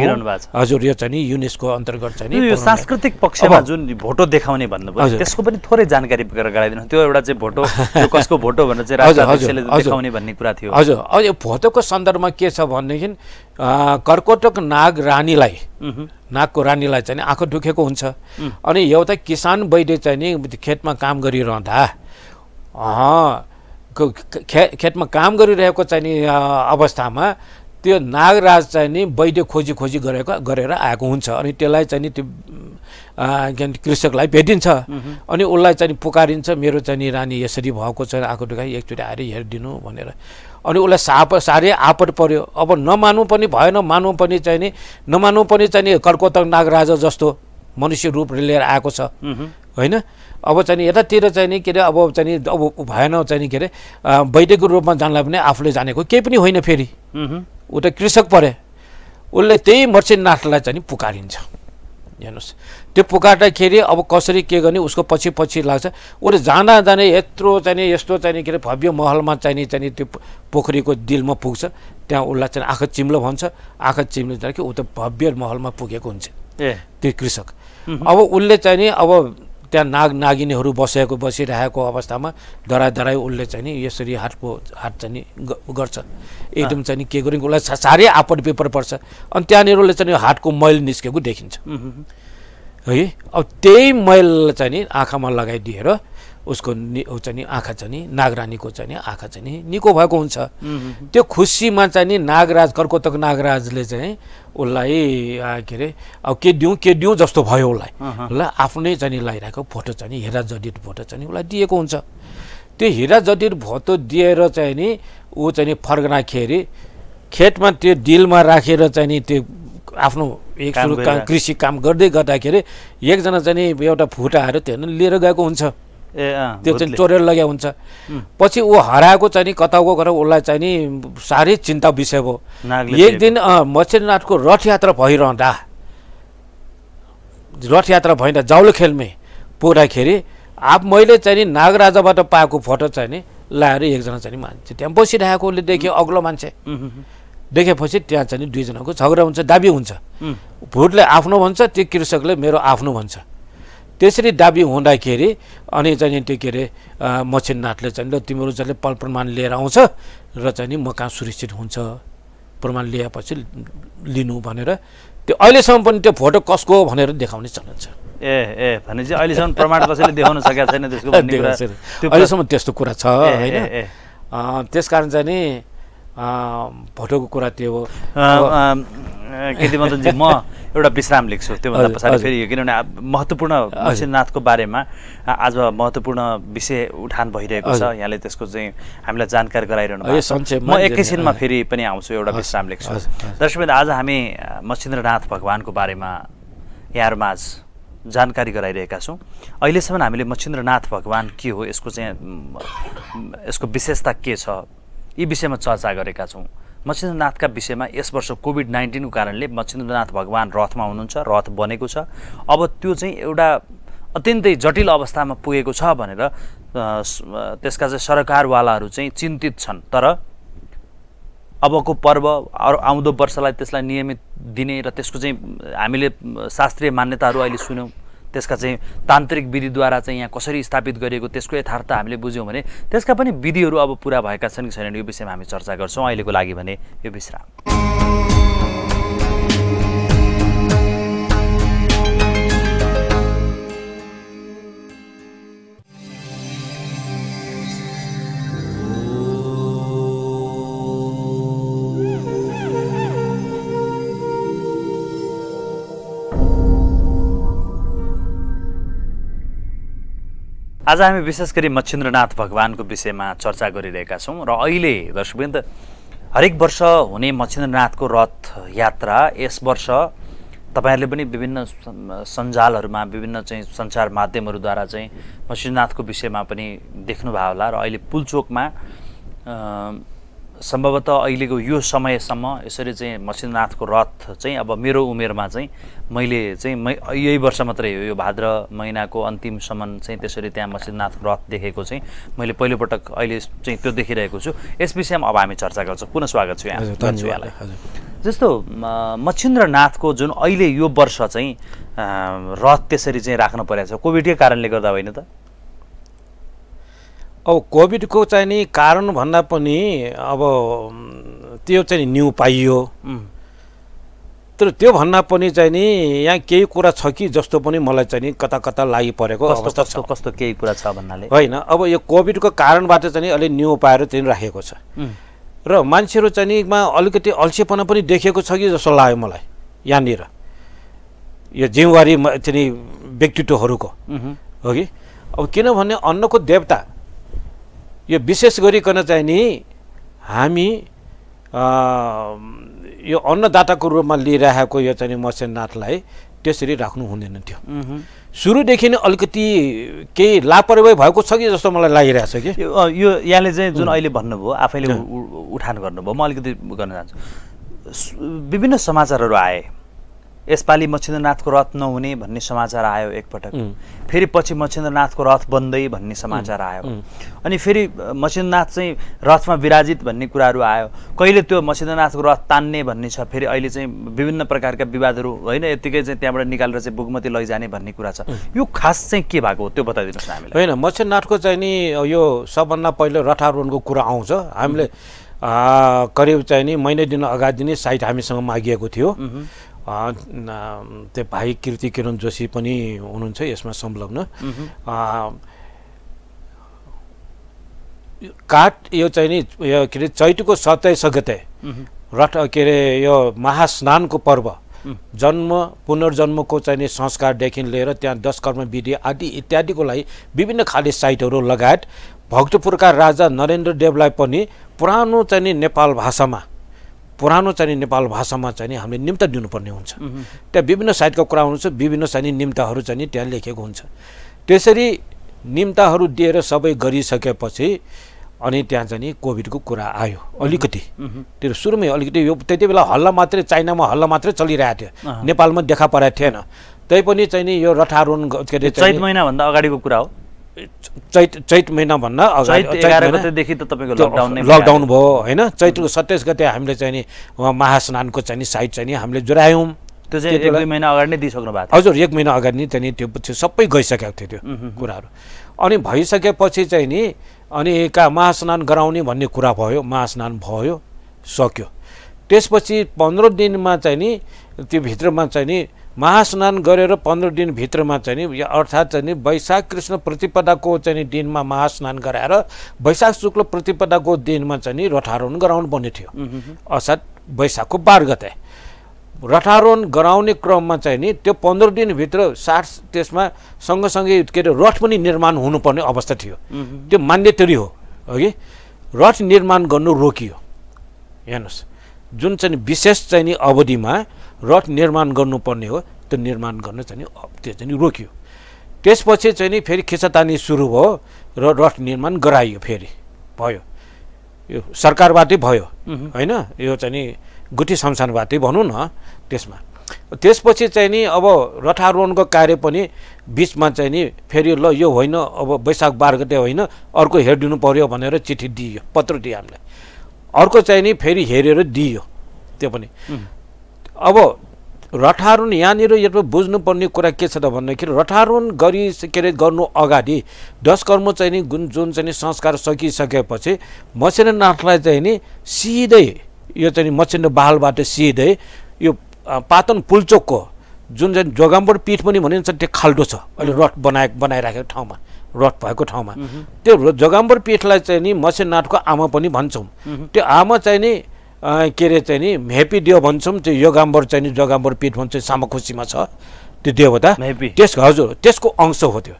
हजुर यो चाहिँ युनेस्को अन्तर्गत चाहिँ यो सांस्कृतिक पक्षमा जुन भोटो देखाउने भन्नुभयो त्यसको पनि थोरै जानकारी गराइदिनु त्यो एउटा चाहिँ भोटो कसको भोटो भनेर चाहिँ देखाउने भन्ने कुरा थियो हजुर यो भोटोको सन्दर्भमा के छ भनेदेखि कर्कोटक नाग रानीलाई नागको रानीलाई चाहिँ आँखा दुखेको हुन्छ अनि एउटा किसान वैद्य चाहिँ नि खेतमा काम गरिरहँदा खे खेतमा काम गरिरहेको चाहिँ नि अवस्थामा त्यो नागराज चाहिँ नि वैद्य खोजी खोजी गरेको गरेर आएको हुन्छ अनि त्यसलाई चाहिँ नि त्यो के कृषकलाई भेटिन्छ अनि उसलाई चाहिँ पुकारिन्छ मेरो चाहिँ नि रानी यसरी भएको छ आएको टुका एकचोटि आएर हेरिदिनु भनेर अनि उसलाई साप साह्रै आपत पऱ्यो अब नमानु पनि भएन मानु पनि चाहिँ नि नमानु पनि चाहिँ नि कर्कोतक नागराजा जस्तो मनुष्य रूप लिएर आएको छ होइन अब चाहिँ नि यतातिर चाहिँ नि के अरे अब चाहिँ नि अब भएन चाहिँ नि के अरे वैदिक रूपमा जानलाई पनि आफूले जानेको केही पनि होइन फेरि ऊ त कृषक परे उसले त्यही मर्सेनाथलाई चाहिँ पुकारिन्छ हेर्नुहोस् त्यो पुकार्दाखेरि अब कसरी के गर्ने उसको पछि पछि लाग्छ उसले जाँदा जाने यत्रो नि यस्तो चाहिँ के अरे भव्य महलमा चाहिने चाहिँ त्यो पोखरीको दिलमा पुग्छ त्यहाँ उसलाई चाहिँ आँखा चिम्लो भन्छ आँखा चिम्लो जाँदाखेरि ऊ त भव्य महलमा पुगेको हुन्छ ए त्यो कृषक अब उसले चाहिँ नि अब त्यहाँ नाग नागिनीहरू बसेको बसिरहेको अवस्थामा धराई धराई उसले चाहिँ नि यसरी हातको हात चाहिँ गर्छ एकदम चाहिँ नि के गर्यो उसलाई साह्रै आपद पेपर पर्छ अनि त्यहाँनिर उसले चाहिँ हातको मैल निस्केको देखिन्छ है अब त्यही मैल चाहिँ नि आँखामा लगाइदिएर उसको नि चाहिँ नि आँखा चाहिँ नि नागरानीको चाहिँ नि आँखा चाहिँ नि निको भएको हुन्छ त्यो खुसीमा चाहिँ नि नागराज कर्कोतक नागराजले चाहिँ उसलाई के अरे अब के दिउँ के दिउँ जस्तो भयो उसलाई उसलाई आफ्नै चाहिँ लगाइरहेको फोटो चाहिँ नि हेरा जडित फोटो चाहिँ उसलाई दिएको हुन्छ त्यो हिरा जटिर फोटो दिएर चाहिँ नि ऊ चाहिँ नि फर्कँदाखेरि खेतमा त्यो डिलमा राखेर चाहिँ नि त्यो आफ्नो एक सुरु कृषि काम गर्दै गर्दाखेरि एकजना चाहिँ नि एउटा फुटा आएर त्यो लिएर गएको हुन्छ त्यो चाहिँ चोरेर लग्या हुन्छ पछि ऊ हराएको चाहिँ नि कताको गएर उसलाई चाहिँ नि साह्रै चिन्ता विषय भयो एक दिन मच्छिनाथको रथ यात्रा भइरहँदा रथ यात्रा भइरहँदा जाउलो खेलमै पुग्दाखेरि अब मैले चाहिँ नि नागराजाबाट पाएको फोटो चाहिँ नि लाएर एकजना चाहिँ मान्छे त्यहाँ बसिरहेको उसले देख्यो अग्लो मान्छे देखेपछि त्यहाँ चाहिँ दुईजनाको झगडा हुन्छ दाबी हुन्छ भोटले आफ्नो भन्छ त्यो कृषकले मेरो आफ्नो भन्छ त्यसरी दाबी हुँदाखेरि अनि चाहिँ त्यो के अरे मक्षिन्नाथले चाहिँ ल तिमीहरू जसले पल प्रमाण लिएर आउँछ र चाहिँ नि कहाँ सुरक्षित हुन्छ प्रमाण लिएपछि लिनु भनेर त्यो अहिलेसम्म पनि त्यो फोटो कसको भनेर देखाउने चलन छ ए ए भनेपछि अहिलेसम्म प्रमाण कसैले देखाउन सकेको छैन त्यसको अहिलेसम्म त्यस्तो कुरा छ होइन त्यस कारण चाहिँ नि भोटोको कुरा त्यो हो के मदनजी म एउटा विश्राम लेख्छु त्योभन्दा पछाडि फेरि किनभने महत्त्वपूर्ण मसिनाथको बारेमा आज महत्त्वपूर्ण विषय उठान भइरहेको छ यहाँले त्यसको चाहिँ हामीलाई जानकारी गराइरहनु म एकैछिनमा फेरि पनि आउँछु एउटा विश्राम लेख्छु दर्शक आज हामी मच्छिन्द्रनाथ भगवान्को बारेमा यहाँहरूमा जानकारी गराइरहेका छौँ अहिलेसम्म हामीले मच्छिन्द्रनाथ भगवान् के हो यसको चाहिँ यसको विशेषता के छ यी विषयमा चर्चा गरेका छौँ मच्छिन्द्रनाथका विषयमा यस वर्ष कोभिड नाइन्टिनको कारणले मच्छिन्द्रनाथ भगवान् रथमा हुनुहुन्छ रथ बनेको छ अब त्यो चाहिँ एउटा अत्यन्तै जटिल अवस्थामा पुगेको छ भनेर त्यसका चाहिँ सरकारवालाहरू चाहिँ चिन्तित छन् तर अबको पर्व आउँदो वर्षलाई त्यसलाई नियमित दिने र त्यसको चाहिँ हामीले शास्त्रीय मान्यताहरू अहिले सुन्यौँ त्यसका चाहिँ तान्त्रिक विधिद्वारा चाहिँ यहाँ कसरी स्थापित गरिएको त्यसको यथार्थ हामीले बुझ्यौँ भने त्यसका पनि विधिहरू अब पुरा भएका छन् कि छैनन् यो विषयमा हामी चर्चा गर्छौँ अहिलेको लागि भने यो विश्राम आज हामी विशेष गरी मच्छिन्द्रनाथ भगवान्को विषयमा चर्चा गरिरहेका छौँ र अहिले दर्शकवृन्द हरेक वर्ष हुने मच्छिन्द्रनाथको रथ यात्रा यस वर्ष तपाईँहरूले पनि विभिन्न सञ्जालहरूमा विभिन्न चाहिँ सञ्चार माध्यमहरूद्वारा चाहिँ मच्छिन्द्रनाथको विषयमा पनि देख्नुभयो होला र अहिले पुलचोकमा सम्भवतः अहिलेको यो समयसम्म यसरी चाहिँ मसिन्द्रनाथको रथ चाहिँ अब मेरो उमेरमा चाहिँ मैले चाहिँ मै यही वर्ष मात्रै हो यो भाद्र महिनाको अन्तिमसम्म चाहिँ त्यसरी त्यहाँ मसिन्द्रनाथको रथ देखेको चाहिँ मैले पहिलोपटक अहिले चाहिँ त्यो देखिरहेको छु यस विषयमा अब हामी चर्चा गर्छौँ पुनः स्वागत छु यहाँ जस्तो मच्छिन्द्रनाथको जुन अहिले यो वर्ष चाहिँ रथ त्यसरी चाहिँ राख्नु परेको छ कोभिडकै कारणले गर्दा होइन त अब कोभिडको चाहिँ नि कारण भन्दा पनि अब त्यो चाहिँ न्यु पाइयो तर त्योभन्दा पनि चाहिँ नि यहाँ केही कुरा छ कि जस्तो पनि मलाई चाहिँ नि कता कता लागि परेको अवस्था कस्तो कस्तो केही कुरा छ भन्नाले होइन अब यो कोभिडको कारणबाट चाहिँ अलिक न्यु उपायहरू चाहिँ राखेको छ र मान्छेहरू चाहिँ निमा अलिकति अल्छेपना पनि देखेको छ कि जस्तो लाग्यो मलाई यहाँनिर यो जिम्मेवारी चाहिँ व्यक्तित्वहरूको हो कि अब किनभने अन्नको देवता यो विशेष गरिकन चाहिँ नि हामी यो अन्नदाताको रूपमा लिइरहेको यो चाहिँ मत्स्यनाथलाई त्यसरी राख्नु हुँदैन थियो सुरुदेखि नै अलिकति केही लापरवाही भएको छ कि जस्तो मलाई लागिरहेको छ कि यो यहाँले चाहिँ जुन अहिले भन्नुभयो आफैले उठान गर्नुभयो म अलिकति गर्न चाहन्छु विभिन्न समाचारहरू आए यसपालि मच्छिन्द्रनाथको रथ नहुने भन्ने समाचार आयो एकपटक फेरि पछि मच्छिन्द्रनाथको रथ बन्दै भन्ने समाचार आयो अनि फेरि मच्छिन्द्रनाथ चाहिँ रथमा विराजित भन्ने कुराहरू आयो कहिले त्यो मच्छिन्द्रनाथको रथ तान्ने भन्ने छ फेरि अहिले चाहिँ विभिन्न प्रकारका विवादहरू होइन यत्तिकै चाहिँ त्यहाँबाट निकालेर चाहिँ बुगमती लैजाने भन्ने कुरा छ यो खास चाहिँ के भएको हो त्यो बताइदिनुहोस् न हामीलाई होइन मच्छिन्द्रनाथको चाहिँ नि यो सबभन्दा पहिलो रथारोहणको कुरा आउँछ हामीले करिब चाहिँ नि महिनै दिन अगाडि नै साइट हामीसँग मागिएको थियो त्यो भाइ कृति किरण जोशी पनि हुनुहुन्छ यसमा संलग्न काठ यो चाहिँ नि यो के अरे चैतको सत्ताइस गते र के अरे यो महास्नानको पर्व जन्म पुनर्जन्मको चाहिने संस्कारदेखि लिएर त्यहाँ दश कर्म विधि आदि इत्यादिको लागि विभिन्न खाले साइटहरू लगायत भक्तपुरका राजा नरेन्द्र देवलाई पनि पुरानो चाहिँ नि नेपाल भाषामा पुरानो चाहिँ नेपाल भाषामा चाहिँ हामीले निम्ता दिनुपर्ने हुन्छ त्यहाँ विभिन्न साइडको कुरा हुन्छ विभिन्न चाहिँ निम्ताहरू चाहिँ त्यहाँ लेखेको हुन्छ त्यसरी निम्ताहरू दिएर सबै गरिसकेपछि अनि त्यहाँ चाहिँ कोभिडको कुरा आयो अलिकति त्यो सुरुमै अलिकति यो त्यति बेला हल्ला मात्रै चाइनामा हल्ला मात्रै चलिरहेको थियो नेपालमा देखा परेको थिएन तैपनि चाहिँ नि यो रठारोहण के अरे चैत महिनाभन्दा अगाडिको कुरा हो चैत चैत महिनाभन्दा अगाडिदेखि लकडाउन भयो होइन चैतको सत्ताइस गते हामीले चाहिँ नि महास्नानको चाहिँ नि साइट चाहिँ नि हामीले जोडायौँ त्यो चाहिँ एक दुई महिना अगाडि नै दिइसक्नु भएको थियो हजुर एक महिना अगाडि नै त्यहाँदेखि त्यो त्यो सबै गइसकेको थियो त्यो कुराहरू अनि भइसकेपछि चाहिँ नि अनि कहाँ महास्नान गराउने भन्ने कुरा भयो महास्नान भयो सक्यो त्यसपछि पन्ध्र दिनमा चाहिँ नि त्यो भित्रमा चाहिँ नि महास्नान गरेर पन्ध्र दिनभित्रमा चाहिँ नि अर्थात् चाहिँ नि वैशाख कृष्ण प्रतिपदाको चाहिँ दिनमा महास्नान गराएर वैशाख शुक्ल प्रतिपदाको दिनमा चाहिँ नि रथारोहण गराउनु पर्ने थियो अर्थात् वैशाखको बाह्र गते रथारोहण गराउने क्रममा चाहिँ नि त्यो पन्ध्र दिनभित्र साठ त्यसमा सँगसँगै के अरे रथ पनि निर्माण हुनुपर्ने अवस्था थियो त्यो मान्यतरी हो कि रथ निर्माण गर्नु रोकियो हेर्नुहोस् जुन चाहिँ विशेष चाहिँ नि अवधिमा रथ निर्माण गर्नुपर्ने हो त्यो निर्माण गर्न चाहिँ त्यो चाहिँ रोकियो त्यसपछि चाहिँ नि फेरि खिचातानी सुरु भयो र रथ निर्माण गराइयो फेरि भयो यो सरकारबाटै भयो होइन यो चाहिँ नि गुठी शमशानबाटै भनौँ न त्यसमा त्यसपछि चाहिँ नि अब रथारोहणको कार्य पनि बिचमा चाहिँ नि फेरि ल यो होइन अब वैशाख बाह्र गते होइन अर्को हेरिदिनु पऱ्यो भनेर चिठी दियो पत्र दियो हामीलाई अर्को चाहिँ नि फेरि हेरेर दियो त्यो पनि अब रठारुन यहाँनिर यसमा बुझ्नुपर्ने कुरा के छ त भन्दाखेरि रठारुन गरी के अरे गर्नु अगाडि दस कर्म चाहिँ नि गुण जुन चाहिँ नि संस्कार सकिसकेपछि मसिन्द्रनाथलाई चाहिँ नि सिधै यो चाहिँ मसिनो बहालबाट सिधै यो पातन पुल्चोकको जुन चाहिँ जोगाम्बर पीठ पनि भनिन्छ त्यो खाल्डो छ अहिले रट बनाए बनाइराखेको ठाउँमा रट भएको ठाउँमा त्यो जोगाम्बर पीठलाई चाहिँ नि मसिन्द्रनाथको आमा पनि भन्छौँ त्यो आमा चाहिँ नि के अरे चाहिँ नि हेपी देव भन्छौँ त्यो योगाम्बर चाहिँ नि जोगाम्बर पीठ भन्छ सामाखुसीमा छ त्यो देवता त्यस हजुर त्यसको अंश हो त्यो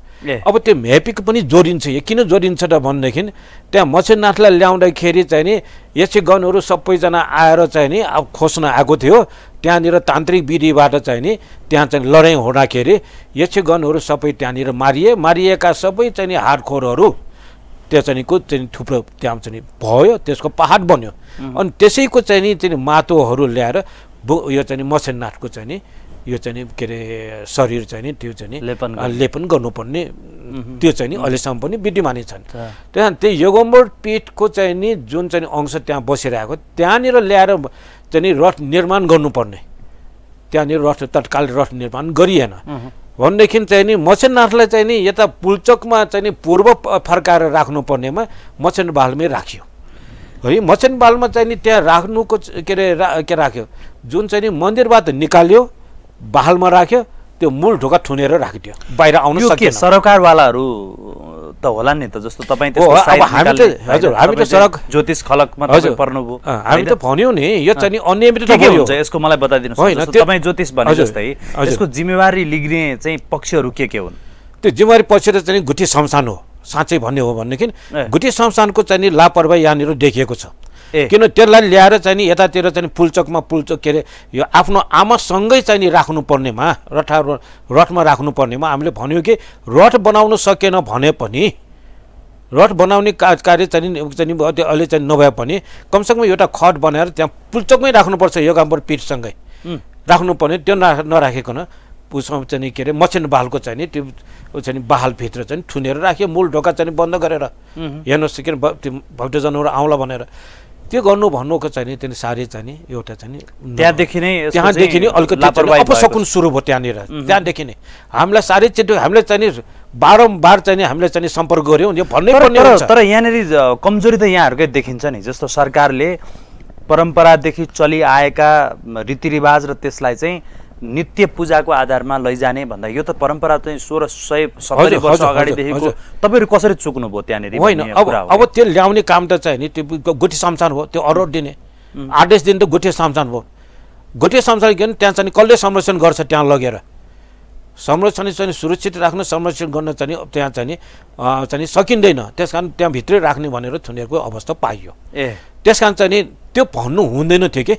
अब त्यो हेपीको पनि जोडिन्छ यो किन जोडिन्छ त भनेदेखि त्यहाँ मसेनाथलाई ल्याउँदाखेरि चाहिँ नि गनहरू सबैजना आएर चाहिँ नि अब खोज्न आएको थियो त्यहाँनिर तान्त्रिक विधिबाट चाहिँ नि त्यहाँ चाहिँ लडाइँ हुँदाखेरि गणहरू सबै त्यहाँनिर मारिए मारिएका सबै चाहिँ नि हाडखोरहरू त्यो चाहिँ को चाहिँ थुप्रो त्यहाँ चाहिँ भयो त्यसको पहाड बन्यो अनि त्यसैको चाहिँ नि चाहिँ माटोहरू ल्याएर यो चाहिँ मसेननाथको चाहिँ नि यो चाहिँ के अरे शरीर चाहिँ नि त्यो चाहिँ लेपन लेपन गर्नुपर्ने त्यो चाहिँ नि अहिलेसम्म पनि विद्यमानी छन् त्यहाँ त्यही योगम्बर पीठको चाहिँ नि जुन चाहिँ अंश त्यहाँ बसिरहेको त्यहाँनिर ल्याएर चाहिँ रथ निर्माण गर्नुपर्ने त्यहाँनिर रथ तत्काल रथ निर्माण गरिएन भनेदेखि चाहिँ नि मसेनाथलाई चाहिँ नि यता पुलचोकमा चाहिँ नि पूर्व फर्काएर राख्नुपर्नेमा मसेनबालमै राख्यो है मसेनबालमा चाहिँ नि त्यहाँ राख्नुको के अरे के राख्यो जुन चाहिँ नि मन्दिरबाट निकाल्यो बालमा राख्यो त्यो मूल ढोका ठुनेर राखिदियो बाहिर आउनु सकियो सरकारवालाहरू त होला नि त जस्तो तपाईँ ज्योतिष खलकमा पर्नुभयो हामी त भन्यो नि यो चाहिँ अनियमित हुन्छ यसको मलाई बताइदिनु होइन तपाईँ ज्योतिष भने जस्तै यसको जिम्मेवारी लिग्ने चाहिँ पक्षहरू के के हुन् त्यो जिम्मेवारी पक्ष त चाहिँ गुठी शमशान हो साँच्चै भन्ने हो भनेदेखि गुठी संस्थानको चाहिँ लापरवाही यहाँनिर देखिएको छ किन त्यसलाई ल्याएर चाहिँ नि यतातिर चाहिँ फुलचोकमा फुलचोक के अरे यो आफ्नो आमासँगै चाहिँ नि राख्नुपर्नेमा रठा राख्नु राख्नुपर्नेमा हामीले भन्यो कि रठ बनाउन सकेन भने पनि रठ बनाउने का कार्य चाहिँ चाहिँ अहिले चाहिँ नभए पनि कमसेकम एउटा खट बनाएर त्यहाँ पुल्चोकमै राख्नुपर्छ यो गाम्बर पिठसँगै राख्नुपर्ने त्यो नरा नराखिकन उसमा चाहिँ के अरे मछेन बालको चाहिँ नि त्यो चाहिँ बालभित्र चाहिँ ठुनेर राख्यो मूल ढोका चाहिँ बन्द गरेर हेर्नुहोस् किन त्यो भौटे जनावर आउँला भनेर त्यो गर्नु भन्नुको चाहिँ नि त्यहाँदेखि साह्रै चाहिँ नि एउटा चाहिँ त्यहाँदेखि नै त्यहाँदेखि नै अलिकति अपशकुन सुरु भयो त्यहाँनिर त्यहाँदेखि नै हामीलाई साह्रै चिटो हामीले चाहिँ नि बारम्बार चाहिँ नि हामीले चाहिँ सम्पर्क गऱ्यौँ यो भन्नै पर्ने तर यहाँनिर कमजोरी त यहाँहरूकै देखिन्छ नि जस्तो सरकारले परम्परादेखि चलिआएका रीतिरिवाज र त्यसलाई चाहिँ नित्य पूजाको आधारमा लैजाने भन्दा यो त परम्परा चाहिँ सोह्र सय सत्तरी वर्ष अगाडिदेखिको तपाईँहरू कसरी चुक्नुभयो त्यहाँनिर होइन अब अब त्यो ल्याउने काम त चाहिँ नि त्यो गोठी समसान हो त्यो अरू दिने आदेश दिने त गोठी शमशान हो गोठी शमशान किन त्यहाँ चाहिँ कसले संरक्षण गर्छ त्यहाँ लगेर संरक्षण चाहिँ सुरक्षित राख्नु संरक्षण गर्न चाहिँ त्यहाँ चाहिँ चाहिँ सकिँदैन त्यस कारण त्यहाँभित्रै राख्ने भनेर थुनेरको अवस्था पाइयो ए त्यस कारण चाहिँ त्यो भन्नु हुँदैन थियो कि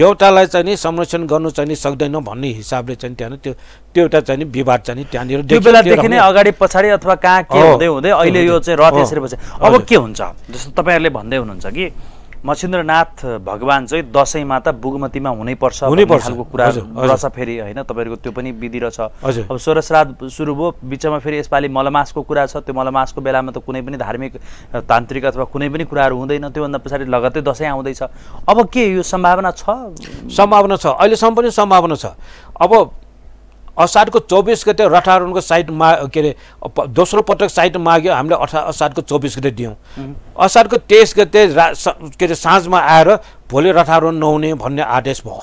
देउतालाई चाहिँ नि संरक्षण गर्नु चाहिँ नि सक्दैन भन्ने हिसाबले चाहिँ त्यहाँ त्यो त्यो एउटा चाहिँ विवाद चाहिँ त्यहाँनिर त्यो बेलादेखि नै अगाडि पछाडि अथवा कहाँ के हुँदै हुँदै अहिले यो चाहिँ रथ यसरी अब के हुन्छ जस्तो तपाईँहरूले भन्दै हुनुहुन्छ कि मछिन्द्रनाथ भगवान चाहिँ दसैँमा त बुगमतीमा हुनैपर्छ हुनैपर्छ खालको कुरा रहेछ फेरि होइन तपाईँहरूको त्यो पनि विधि रहेछ अब सोह्र श्राद्ध सुरु भयो बिचमा फेरि यसपालि मलमासको कुरा छ त्यो मलमासको बेलामा त कुनै पनि धार्मिक तान्त्रिक अथवा कुनै पनि कुराहरू हुँदैन त्योभन्दा पछाडि लगत्तै दसैँ आउँदैछ अब के यो सम्भावना छ सम्भावना छ अहिलेसम्म पनि सम्भावना छ अब असारको चौबिस गते रठाहरूको साइट मा के अरे दोस्रो पटक साइट माग्यो हामीले अठा असारको चौबिस गते दियौँ असारको तेइस गते रा के अरे साँझमा आएर भोलि रठारो नहुने भन्ने आदेश भयो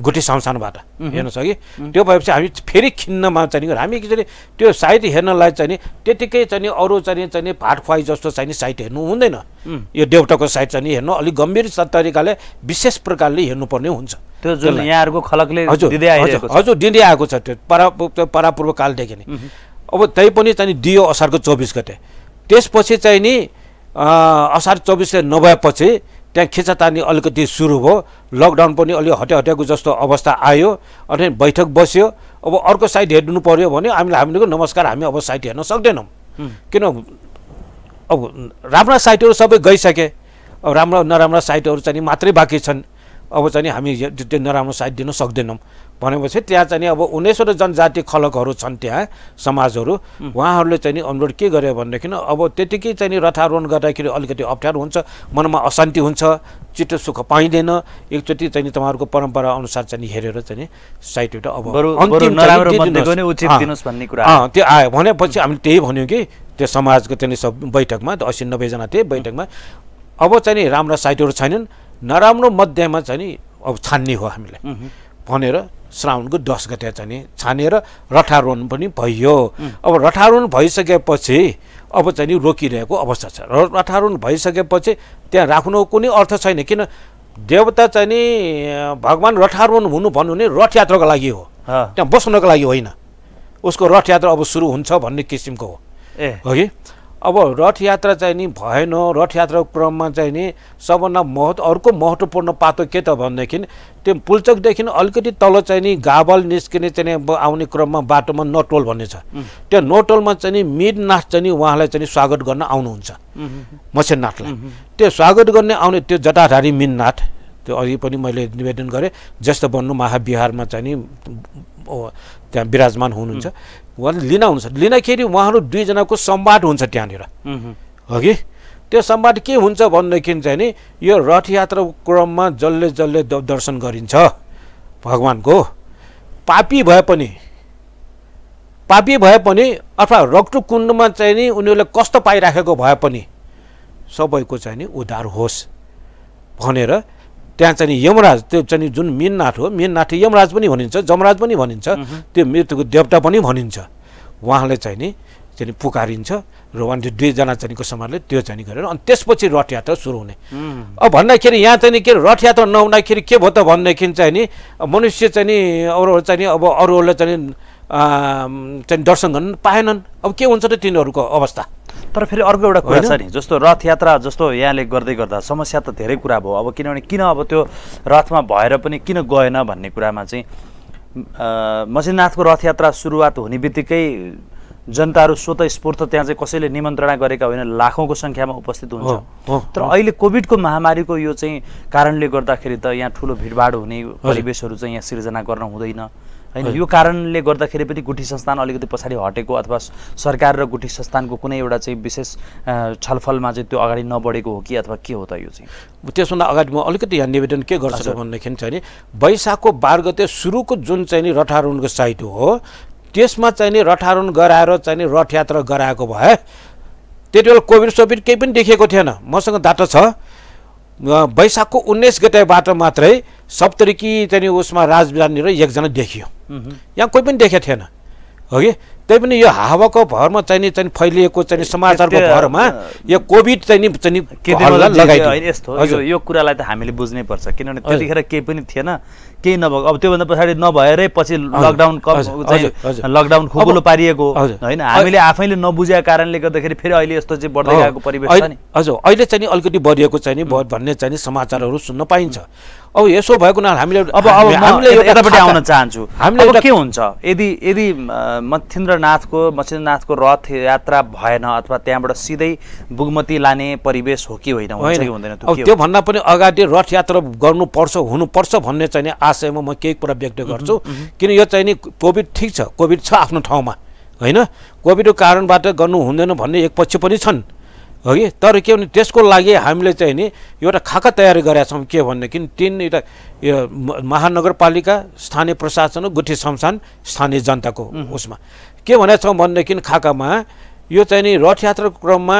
गुटी संस्थानबाट हेर्नुहोस् कि त्यो भएपछि हामी फेरि खिन्नमा चाहिँ हामी चाहिँ त्यो साइट हेर्नलाई चाहिँ त्यतिकै चाहिँ अरू चाहिँ चाहिँ भाट खुवाई जस्तो चाहिँ नि साइट हेर्नु हुँदैन यो देउटाको साइट चाहिँ हेर्नु अलिक गम्भीर तरिकाले विशेष प्रकारले हेर्नुपर्ने हुन्छ त्यो जुन यहाँहरूको खलकले हजुर दिँदै आएको छ त्यो परा परापूर्व कालदेखि नै अब त्यही पनि चाहिँ दियो असारको चौबिस गते त्यसपछि चाहिँ नि असार चौबिसले नभएपछि त्यहाँ खिचातानी अलिकति सुरु भयो लकडाउन पनि अलिक हट्या हट्याएको जस्तो अवस्था आयो अनि बैठक बस्यो अब अर्को साइड हेर्नु पऱ्यो भने हामीले हामीले नमस्कार हामी अब साइड हेर्न सक्दैनौँ किन अब राम्रा साइटहरू सबै गइसके अब राम्रा नराम्रा साइटहरू चाहिँ मात्रै बाँकी छन् अब चाहिँ हामी त्यो नराम्रो साइट दिन सक्दैनौँ भनेपछि त्यहाँ चाहिँ अब उन्नाइसवटा जनजाति खलकहरू छन् त्यहाँ समाजहरू उहाँहरूले चाहिँ नि अनुरोध के गर्यो भनेदेखि अब त्यतिकै चाहिँ नि रथारोहण गर्दाखेरि अलिकति अप्ठ्यारो हुन्छ मनमा अशान्ति हुन्छ चित्त सुख पाइँदैन एकचोटि चाहिँ नि तपाईँहरूको परम्परा अनुसार चाहिँ हेरेर चाहिँ एउटा अब त्यो आयो भनेपछि हामीले त्यही भन्यौँ कि त्यो समाजको त्यहाँनिर सब बैठकमा असी नब्बेजना थिए बैठकमा अब चाहिँ नि राम्रा साइटहरू छैनन् नराम्रो मध्येमा चाहिँ नि अब छान्ने हो हामीलाई भनेर श्रावणको दस गते चाहिँ छानेर रठारोहण पनि भइयो अब रठारोहण भइसकेपछि अब चाहिँ रोकिरहेको अवस्था छ र रठारोहण भइसकेपछि त्यहाँ राख्नु कुनै अर्थ छैन किन देवता चाहिँ नि भगवान् रठारोहण हुनु भन्नु भने रथयात्राको लागि हो त्यहाँ बस्नको लागि होइन उसको रथयात्रा अब सुरु हुन्छ भन्ने किसिमको हो हो कि अब रथ यात्रा चाहिँ नि भएन रथ यात्राको क्रममा चाहिँ नि सबभन्दा महत्त्व अर्को महत्त्वपूर्ण पातो के त भनेदेखि त्यो पुल्चोकदेखि अलिकति तल चाहिँ नि गाबल निस्किने चाहिँ अब आउने क्रममा बाटोमा नटोल भन्ने छ त्यो नटोलमा चाहिँ नि मिडनाथ चाहिँ नि उहाँलाई चाहिँ स्वागत गर्न आउनुहुन्छ मसेनाथलाई त्यो स्वागत गर्ने आउने त्यो जटाधारी मिननाथ त्यो अघि पनि मैले निवेदन गरेँ जस्तो भन्नु महाविहारमा चाहिँ नि त्यहाँ विराजमान हुनुहुन्छ उहाँले लिन हुन्छ लिँदाखेरि उहाँहरू दुईजनाको सम्वाद हुन्छ त्यहाँनिर हो कि त्यो सम्वाद के हुन्छ भनेदेखि चाहिँ नि यो रथयात्राको क्रममा जसले जसले दर्शन गरिन्छ भगवान्को पापी भए पनि पापी भए पनि अथवा रक्टु कुण्डमा चाहिँ नि उनीहरूले कस्तो पाइराखेको भए पनि सबैको चाहिँ नि उद्धार होस् भनेर त्यहाँ चाहिँ यमराज त्यो चाहिँ जुन मिननाथ हो मिननाथ यमराज पनि भनिन्छ जमराज पनि भनिन्छ त्यो मृत्युको देवता पनि भनिन्छ उहाँले चाहिँ नि चाहिँ पुकारिन्छ र उहाँले दुईजना चाहिँ समाजले त्यो चाहिँ गरेर अनि त्यसपछि रथयात्रा सुरु हुने अब भन्दाखेरि यहाँ चाहिँ के रथ यात्रा नहुँदाखेरि के भयो त भनेदेखि चाहिँ नि मनुष्य चाहिँ नि अरू चाहिँ अब अरूहरूलाई चाहिँ चाहिँ दर्शन गर्न पाएनन् अब के हुन्छ त तिनीहरूको अवस्था तर फेरि अर्को एउटा कुरा छ नि जस्तो रथ यात्रा जस्तो यहाँले गर्दै गर्दा समस्या त धेरै कुरा भयो अब किनभने किन अब त्यो रथमा भएर पनि किन गएन भन्ने कुरामा चाहिँ मसिनाथको रथयात्रा सुरुवात हुने बित्तिकै जनताहरू स्फूर्त त्यहाँ चाहिँ कसैले निमन्त्रणा गरेका होइन लाखौँको सङ्ख्यामा उपस्थित हुन्छ तर अहिले कोभिडको महामारीको यो चाहिँ कारणले गर्दाखेरि त यहाँ ठुलो भिडभाड हुने परिवेशहरू चाहिँ यहाँ सिर्जना गर्न हुँदैन होइन यो कारणले गर्दाखेरि पनि गुठी संस्थान अलिकति पछाडि हटेको अथवा सरकार र गुठी संस्थानको कुनै एउटा चाहिँ विशेष छलफलमा चाहिँ त्यो अगाडि नबढेको हो कि अथवा के हो त यो चाहिँ त्यसभन्दा अगाडि म अलिकति यहाँ निवेदन के गर्छु भनेदेखि चाहिँ वैशाखको बाह्र गते सुरुको जुन चाहिँ नि रठारोहणको साइट हो त्यसमा चाहिँ नि रठारोहण गराएर चाहिँ नि रथयात्रा गराएको भए त्यति बेला कोभिड सोभिड केही पनि देखिएको थिएन मसँग डाटा छ वैशाखको उन्नाइस गतेबाट मात्रै सप्तरीकी त्यहाँनिर उसमा राजधानी र एकजना देखियो यहाँ कोही पनि देखेको थिएन हो कि तैपनि यो हावाको भरमा चाहिँ चाहिँ फैलिएको चाहिँ समाचारको भरमा यो कोभिड चाहिँ यस्तो लगाइदियो यो कुरालाई त हामीले बुझ्नै पर्छ किनभने त्यतिखेर केही पनि थिएन केही नभएको अब त्योभन्दा पछाडि नभएरै पछि लकडाउन चाहिँ लकडाउन खुकुलो पारिएको होइन हामीले आफैले नबुझेको कारणले गर्दाखेरि फेरि अहिले यस्तो चाहिँ बढ्दै गएको परिवेश छ नि हजुर अहिले चाहिँ अलिकति बढिएको चाहिँ नि भन्ने चाहिँ समाचारहरू सुन्न पाइन्छ अब यसो भएको हुनाले हामीले अब अब हामीले यतापट्टि आउन चाहन्छु हामीले के हुन्छ यदि यदि मच्छिन्द्रनाथको मच्छिन्द्रनाथको रथ यात्रा भएन अथवा त्यहाँबाट सिधै बुगमती लाने परिवेश हो कि होइन त्योभन्दा त्यो भन्दा पनि अगाडि रथ यात्रा गर्नुपर्छ हुनुपर्छ भन्ने चाहिँ आशयमा म केही कुरा व्यक्त गर्छु किन यो चाहिँ नि कोभिड ठिक छ कोभिड छ आफ्नो ठाउँमा होइन कोभिडको कारणबाट गर्नु हुँदैन भन्ने एक पक्ष पनि छन् हो कि तर के भने त्यसको लागि हामीले चाहिँ नि एउटा खाका तयारी गरेका छौँ के भनेदेखि तिन एउटा यो महानगरपालिका स्थानीय प्रशासन गुठी शमशान स्थानीय जनताको उसमा के भनेको छौँ भनेदेखि खाकामा यो चाहिँ नि रथयात्राको क्रममा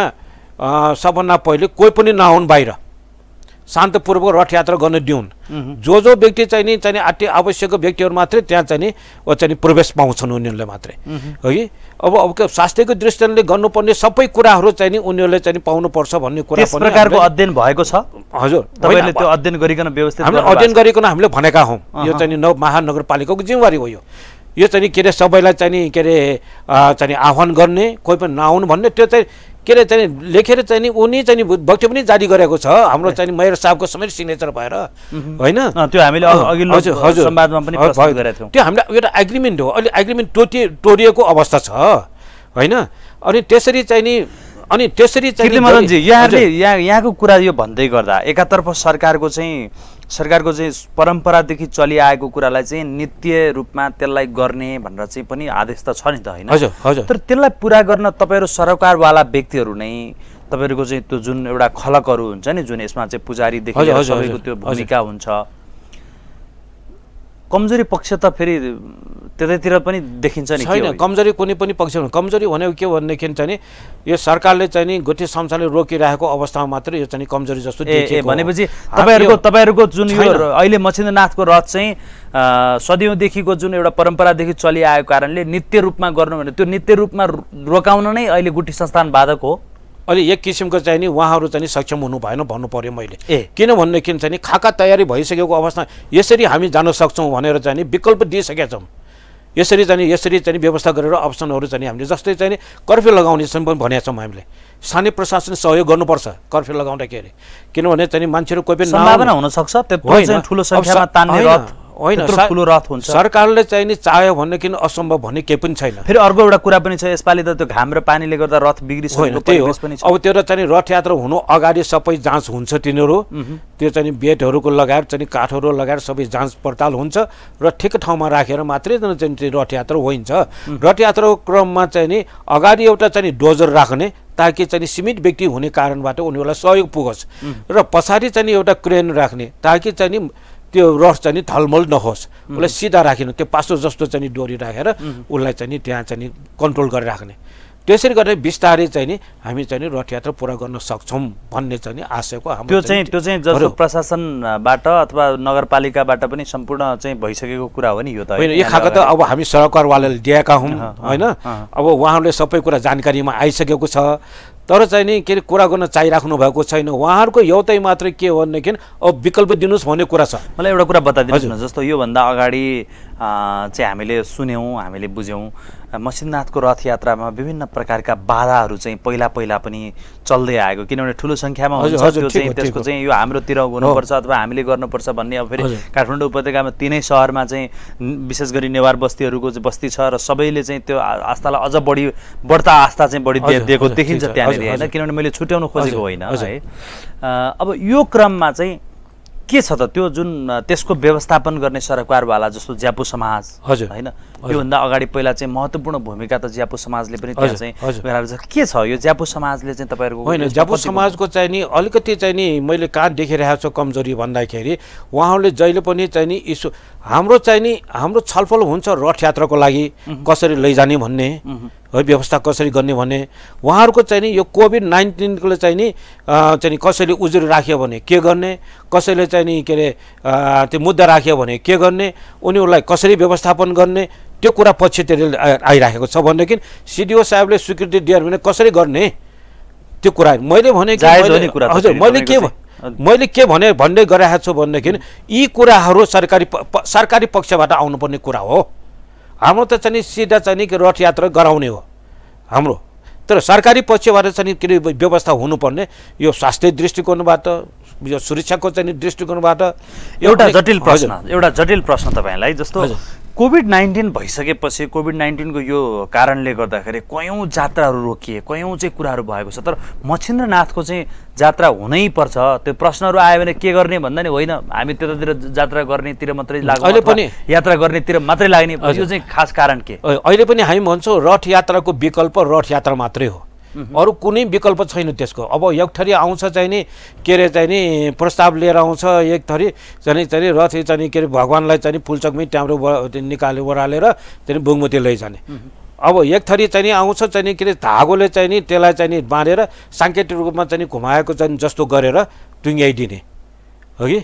सबभन्दा पहिले कोही पनि नआउन् बाहिर शान्तपूर्वक रथयात्रा गर्न दिउन् जो जो व्यक्ति चाहिँ नि चाहिँ अति आवश्यक व्यक्तिहरू मात्रै त्यहाँ चाहिँ नि चाहिँ प्रवेश पाउँछन् उनीहरूले मात्रै है अब अब स्वास्थ्यको दृष्टिले गर्नुपर्ने सबै कुराहरू चाहिँ नि उनीहरूले चाहिँ पाउनुपर्छ भन्ने कुरा प्रकारको अध्ययन भएको छ हजुर त्यो अध्ययन गरिकन व्यवस्था हामीले अध्ययन गरिकन हामीले भनेका हौँ यो चाहिँ नौ महानगरपालिकाको जिम्मेवारी हो यो यो चाहिँ के अरे सबैलाई चाहिँ के अरे चाहिँ आह्वान गर्ने कोही पनि नआउनु भन्ने त्यो चाहिँ के अरे चाहिँ लेखेर चाहिँ नि उनी चाहिँ बक्ट्यो पनि जारी गरेको छ हाम्रो चाहिँ मेयर साहबको समेत सिग्नेचर भएर होइन त्यो हामीले हजुर त्यो हामीले एउटा एग्रिमेन्ट हो अहिले एग्रिमेन्ट टोटि टोरिएको अवस्था छ होइन अनि त्यसरी चाहिँ नि अनि त्यसरी चाहिँ यहाँले यहाँको कुरा यो भन्दै गर्दा एकातर्फ सरकारको चाहिँ सरकारको चाहिँ परम्परादेखि चलिआएको कुरालाई चाहिँ नित्य रूपमा त्यसलाई गर्ने भनेर चाहिँ पनि आदेश त छ नि त होइन तर त्यसलाई पुरा गर्न तपाईँहरू सरकारवाला व्यक्तिहरू नै तपाईँहरूको चाहिँ त्यो जुन एउटा खलकहरू हुन्छ नि जुन यसमा चाहिँ पुजारीदेखि त्यो भूमिका हुन्छ कमजोरी पक्ष त फेरि त्यतैतिर पनि देखिन्छ नि छैन कमजोरी कुनै पनि पक्ष कमजोरी भनेको के भनेदेखि चाहिँ यो सरकारले चाहिँ नि गोटे संस्थाले रोकिरहेको अवस्थामा मात्र यो चाहिँ कमजोरी जस्तो भनेपछि तपाईँहरूको तपाईँहरूको जुन यो अहिले मच्छिन्द्रनाथको रथ चाहिँ सदियौँदेखिको जुन एउटा परम्परादेखि चलिआएको कारणले नित्य रूपमा गर्नु भने त्यो नित्य रूपमा रोकाउन नै अहिले गुठी संस्थान बाधक हो अलि एक किसिमको चाहिँ नि उहाँहरू चाहिँ सक्षम हुनु भएन भन्नु पऱ्यो मैले ए किनभनेदेखि चाहिँ नि खाका तयारी भइसकेको अवस्था यसरी हामी जान सक्छौँ भनेर चाहिँ नि विकल्प दिइसकेका छौँ यसरी चाहिँ यसरी चाहिँ व्यवस्था गरेर अप्सनहरू चाहिँ हामीले जस्तै चाहिँ कर्फ्यू लगाउने पनि भनेका छौँ हामीले स्थानीय प्रशासन सहयोग गर्नुपर्छ कर्फ्यू लगाउँदाखेरि किनभने चाहिँ मान्छेहरू कोही पनि हुनसक्छ होइन ठुलो रथ हुन्छ सरकारले चाहिँ नि चाह्यो किन असम्भव भन्ने केही पनि छैन फेरि अर्को एउटा कुरा पनि छ यसपालि त त्यो घाम र पानीले गर्दा रथ बिग्रिसक्यो त्यही हो अब त्यो चाहिँ रथ हुनु अगाडि सबै जाँच हुन्छ तिनीहरू त्यो चाहिँ बेडहरूको लगाएर चाहिँ काठहरू लगाएर सबै जाँच पडताल हुन्छ र ठिक ठाउँमा राखेर मात्रै चाहिँ त्यो रथयात्रा होइन्छ रथयात्राको क्रममा चाहिँ नि अगाडि एउटा चाहिँ डोजर राख्ने ताकि चाहिँ सीमित व्यक्ति हुने कारणबाट उनीहरूलाई सहयोग पुगोस् र पछाडि चाहिँ एउटा क्रेन राख्ने ताकि चाहिँ त्यो रस चाहिँ ढलमल नहोस् उसलाई सिधा राखिनु त्यो पासो जस्तो चाहिँ डोरी राखेर उसलाई चाहिँ त्यहाँ चाहिँ कन्ट्रोल राख्ने त्यसरी गरेर बिस्तारै चाहिँ नि हामी चाहिँ रथयात्रा रथयात्रा पुरा गर्न सक्छौँ भन्ने चाहिँ नि आशयको त्यो चाहिँ त्यो चाहिँ जस्तो प्रशासनबाट अथवा नगरपालिकाबाट पनि सम्पूर्ण चाहिँ भइसकेको कुरा हो नि यो त होइन यो खालको त अब हामी सरकारवालाले दिएका हौँ होइन अब उहाँहरूले सबै कुरा जानकारीमा आइसकेको छ तर चाहिँ नि के अरे कुरा गर्न चाहिराख्नु भएको छैन उहाँहरूको एउटै मात्रै के हो भनेदेखि अब विकल्प दिनुहोस् भन्ने कुरा छ मलाई एउटा कुरा बताइदिनुहोस् न जस्तो योभन्दा अगाडि चाहिँ हामीले सुन्यौँ हामीले बुझ्यौँ मसिन्नाथको रथयात्रामा विभिन्न प्रकारका बाधाहरू चाहिँ पहिला पहिला पनि चल्दै आएको किनभने ठुलो सङ्ख्यामा त्यसको चाहिँ यो हाम्रोतिर हुनुपर्छ अथवा हामीले गर्नुपर्छ भन्ने अब फेरि काठमाडौँ उपत्यकामा तिनै सहरमा चाहिँ विशेष गरी नेवार बस्तीहरूको बस्ती छ र सबैले चाहिँ त्यो आस्थालाई अझ बढी बढ्ता आस्था चाहिँ बढी दिएको देखिन्छ त्यहाँनिर होइन किनभने मैले छुट्याउनु खोजेको होइन है अब यो क्रममा चाहिँ के छ त त्यो जुन त्यसको व्यवस्थापन गर्ने सरकारवाला जस्तो ज्यापु समाज हजुर होइन योभन्दा अगाडि पहिला चाहिँ महत्त्वपूर्ण भूमिका त ज्यापु समाजले पनि के छ यो ज्यापु समाजले चाहिँ तपाईँहरूको होइन ज्यापु समाजको चाहिँ नि अलिकति चाहिँ नि मैले कहाँ देखिरहेको छु कमजोरी भन्दाखेरि उहाँहरूले जहिले पनि चाहिँ नि इस्यु हाम्रो चाहिँ नि हाम्रो छलफल हुन्छ रथ यात्राको लागि कसरी लैजाने भन्ने है व्यवस्था कसरी गर्ने भने उहाँहरूको चाहिँ नि यो कोभिड नाइन्टिनको चाहिँ नि चाहिँ कसैले उजुरी राख्यो भने के गर्ने कसैले चाहिँ नि के अरे त्यो मुद्दा राख्यो भने के गर्ने उनीहरूलाई कसरी व्यवस्थापन गर्ने त्यो कुरा पछितिर आइराखेको छ भनेदेखि सिडिओ साहबले स्वीकृति दिएर भने कसरी गर्ने त्यो कुरा मैले भने हजुर मैले के मैले के भने भन्दै गरिरहेको छु भनेदेखि यी कुराहरू सरकारी सरकारी पक्षबाट आउनुपर्ने कुरा हो हाम्रो त चाहिँ सिधा चाहिँ कि रथयात्रा गराउने हो हाम्रो तर सरकारी पक्षबाट चाहिँ के अरे व्यवस्था हुनुपर्ने यो स्वास्थ्य दृष्टिकोणबाट यो सुरक्षाको चाहिँ दृष्टिकोणबाट एउटा जटिल प्रश्न एउटा जटिल प्रश्न तपाईँलाई जस्तो कोभिड नाइन्टिन भइसकेपछि कोभिड नाइन्टिनको यो कारणले गर्दाखेरि कयौँ जात्राहरू रोकिए कयौँ चाहिँ कुराहरू भएको छ तर मच्छिन्द्रनाथको चाहिँ जात्रा हुनैपर्छ त्यो प्रश्नहरू आयो भने के गर्ने भन्दा नि होइन हामी त्यतातिर जात्रा गर्नेतिर मात्रै लाग्छ अहिले पनि यात्रा गर्नेतिर मात्रै लाग्ने यो चाहिँ खास कारण के अहिले पनि हामी भन्छौँ रथ यात्राको विकल्प रथ यात्रा मात्रै हो अरू कुनै विकल्प छैन त्यसको अब एक थरी आउँछ चाहिँ नि के अरे चाहिँ नि प्रस्ताव लिएर आउँछ एक थरी चाहिँ चाहिँ रथ चाहिँ के अरे भगवान्लाई चाहिँ फुलचकमै त्यहाँबाट निकाले ओह्रालेर त्यहाँदेखि बुङमती लैजाने अब एक थरी चाहिँ आउँछ चाहिँ नि के अरे धागोले चाहिँ नि त्यसलाई चाहिँ नि बाँधेर साङ्केतिक रूपमा चाहिँ घुमाएको चाहिँ जस्तो गरेर टुङ्ग्याइदिने हो कि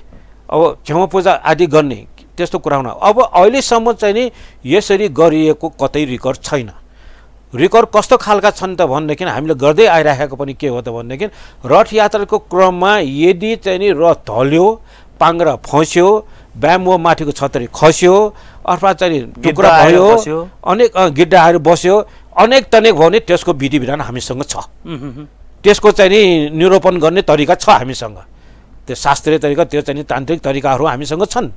अब छेउ पूजा आदि गर्ने त्यस्तो कुरा हुन अब अहिलेसम्म चाहिँ नि यसरी गरिएको कतै रेकर्ड छैन रेकर्ड कस्तो खालका छन् त भनेदेखि हामीले गर्दै आइराखेको पनि के हो त भनेदेखि रथयात्राको क्रममा यदि चाहिँ नि रथ ढल्यो पाङ्रा फस्यो ब्याम्बो माथिको छतरी खस्यो अथवा चाहिँ टुक्रा भयो अनेक गिड्डाहरू बस्यो अनेक तनेक भयो भने त्यसको विधि विधान हामीसँग छ त्यसको चाहिँ नि निरूपण गर्ने तरिका छ हामीसँग त्यो शास्त्रीय तरिका त्यो चाहिँ तान्त्रिक तरिकाहरू हामीसँग छन्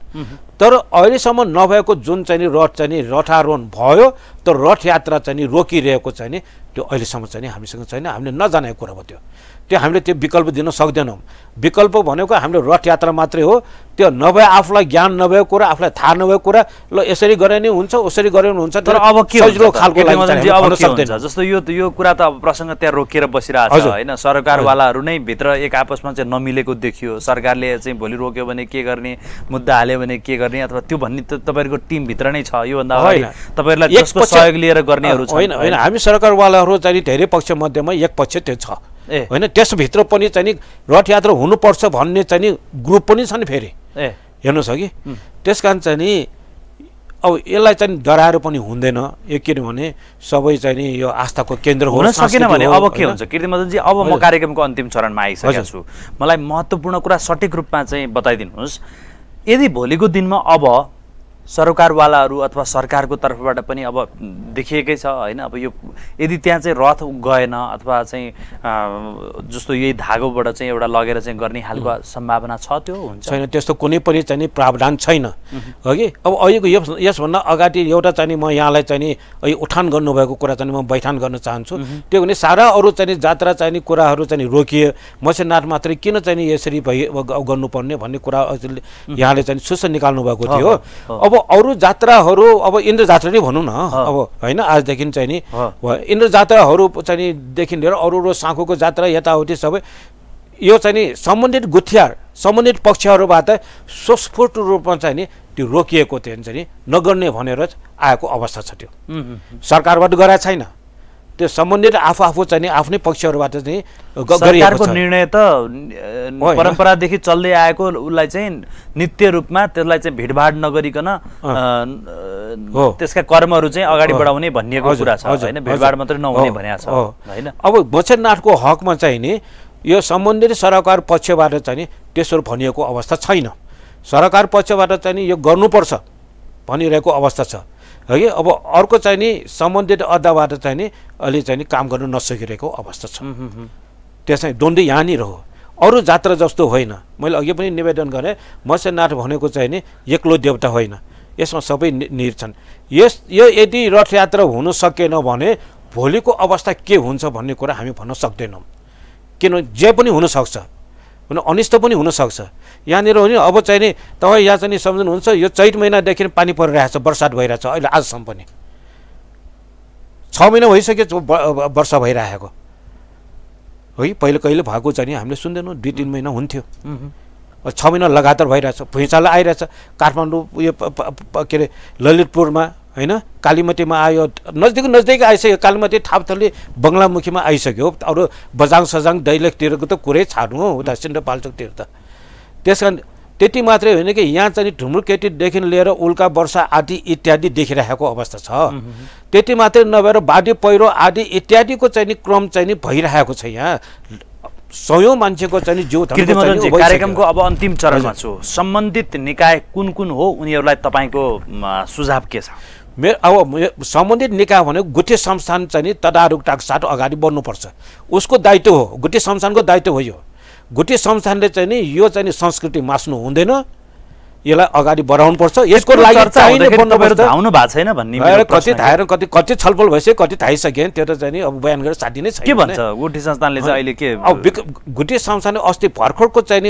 तर अहिलेसम्म नभएको जुन चाहिँ रथ चाहिँ रथारोहण भयो तर रथयात्रा चाहिँ रोकिरहेको चाहिँ त्यो अहिलेसम्म चाहिँ हामीसँग छैन हामीले नजानेको कुरा हो त्यो त्यो हामीले त्यो विकल्प दिन सक्दैनौँ विकल्प भनेको हाम्रो रथ यात्रा मात्रै हो त्यो नभए आफूलाई ज्ञान नभएको कुरा आफूलाई थाहा नभएको कुरा ल यसरी गरे नै हुन्छ उसरी गरे हुन्छ तर अब के खालको जस्तो यो यो कुरा त अब प्रसङ्ग त्यहाँ रोकेर बसिरहेको छ होइन सरकारवालाहरू नै भित्र एक आपसमा चाहिँ नमिलेको देखियो सरकारले चाहिँ भोलि रोक्यो भने के गर्ने मुद्दा हाल्यो भने के गर्ने अथवा त्यो भन्ने त तपाईँहरूको टिमभित्र नै छ योभन्दा अगाडि तपाईँहरूलाई सहयोग लिएर गर्नेहरू होइन होइन हामी सरकारवालाहरू चाहिँ धेरै पक्षमध्येमा एक पक्ष त्यो छ होइन त्यसभित्र पनि चाहिँ नि रथयात्रा हुनुपर्छ भन्ने चाहिँ नि ग्रुप पनि छन् फेरि हेर्नुहोस् कि त्यस कारण चाहिँ नि अब यसलाई चाहिँ डराएर पनि हुँदैन यो किनभने सबै चाहिँ नि यो आस्थाको केन्द्र हुन सकेन भने अब के हुन्छ कृति मदनजी अब म कार्यक्रमको अन्तिम चरणमा आइसकेको छु मलाई महत्त्वपूर्ण कुरा सठिक रूपमा चाहिँ बताइदिनुहोस् यदि भोलिको दिनमा अब सरकारवालाहरू अथवा सरकारको तर्फबाट पनि अब देखिएकै छ होइन अब यो यदि त्यहाँ चाहिँ रथ गएन अथवा चाहिँ जस्तो यही धागोबाट चाहिँ एउटा लगेर चाहिँ गर्ने खालको सम्भावना छ त्यो हुन्छ छैन त्यस्तो कुनै पनि चाहिँ प्रावधान छैन हो कि अब अहिलेको यस यसभन्दा अगाडि एउटा चाहिँ म यहाँलाई चाहिँ नि उठान गर्नुभएको कुरा चाहिँ म बैठान गर्न चाहन्छु त्यो भने सारा अरू चाहिँ जात्रा चाहिने कुराहरू चाहिँ रोकिए मसेनाथ मात्रै किन चाहिँ यसरी भइ गर्नुपर्ने भन्ने कुरा यहाँले चाहिँ सुस निकाल्नु भएको थियो अब अब अरू जात्राहरू अब इन्द्र जात्रा नै भनौँ न अब होइन आजदेखि चाहिँ नि इन्द्र जात्राहरू चाहिँ देखि लिएर अरू अरू साँखुको जात्रा यताउति सबै यो चाहिँ नि सम्बन्धित गुथियार सम्बन्धित पक्षहरूबाट स्वस्फूर्त रूपमा चाहिँ नि त्यो रोकिएको थियो भने चाहिँ नि नगर्ने भनेर आएको अवस्था छ त्यो सरकारबाट गराएको छैन त्यो सम्बन्धित आफू आफू चाहिँ आफ्नै पक्षहरूबाट चाहिँ सरकारको निर्णय त परम्परादेखि चल्दै आएको उसलाई चाहिँ नित्य रूपमा त्यसलाई चाहिँ भिडभाड नगरिकन त्यसका कर्महरू चाहिँ अगाडि बढाउने भनिएको कुरा छ होइन भिडभाड मात्रै नहुने भनेको छ होइन अब भोसेनाथको हकमा चाहिँ नि यो सम्बन्धित सरकार पक्षबाट चाहिँ त्यसो भनिएको अवस्था छैन सरकार पक्षबाट चाहिँ यो गर्नुपर्छ भनिरहेको अवस्था छ है अब अर्को चाहिँ नि सम्बन्धित अड्डाबाट चाहिँ नि अहिले चाहिँ नि काम गर्न नसकिरहेको अवस्था छ त्यसै द्वन्द्व यहाँनिर हो अरू जात्रा जस्तो होइन मैले अघि पनि निवेदन गरेँ मत्स्यनाथ भनेको चाहिँ नि एक्लो देवता होइन यसमा सबै निर छन् यस यो यदि रथयात्रा हुन सकेन भने भोलिको अवस्था के हुन्छ भन्ने कुरा हामी भन्न सक्दैनौँ किनभने जे पनि हुनसक्छ हुन अनिष्ट पनि हुनसक्छ यहाँनिर हो नि अब चाहिँ नि तपाईँ यहाँ चाहिँ सम्झनुहुन्छ यो चैत महिनादेखि पानी परिरहेको छ बर्सात भइरहेछ अहिले आजसम्म पनि छ महिना भइसक्यो वर्षा भइरहेको है पहिले कहिले भएको छ नि हामीले सुन्दैनौँ दुई तिन महिना हुन्थ्यो छ महिना लगातार भइरहेछ भुइँचालो आइरहेछ काठमाडौँ उयो के अरे ललितपुरमा होइन कालीमतीमा आयो नजदिक नजदिक आइसक्यो कालीमती थापथली बङ्गलामुखीमा आइसक्यो अरू बजाङ सजाङ दैलेखतिरको त कुरै छाड्नु हो उता सिन्धुपाल्चोकतिर त त्यस कारण त्यति मात्रै होइन कि यहाँ चाहिँ केटीदेखि लिएर उल्का वर्षा आदि इत्यादि देखिरहेको अवस्था छ त्यति मात्रै नभएर बाढी पहिरो आदि इत्यादिको चाहिँ नि क्रम चाहिँ नि भइरहेको छ यहाँ सयौँ मान्छेको चाहिँ जो कार्यक्रमको अब अन्तिम चरणमा छु सम्बन्धित निकाय कुन कुन हो उनीहरूलाई तपाईँको सुझाव के छ मेरो अब सम्बन्धित निकाय भनेको गुठे संस्थान चाहिँ नि तदारुकताको साटो अगाडि बढ्नुपर्छ उसको दायित्व हो गुठे संस्थानको दायित्व हो यो गुठे संस्थानले चाहिँ नि यो चाहिँ नि संस्कृति मास्नु हुँदैन यसलाई अगाडि बढाउनु पर्छ यसको लागि आउनु भएको छैन भन्ने कति थाहा कति कति छलफल भइसक्यो कति थाइसक्यो त्यो त चाहिँ अब बयान गरेर साथी नै छ के भन्छ गुठी संस्थानले चाहिँ अहिले के अब गुठी संस्थानले अस्ति भर्खरको चाहिँ नि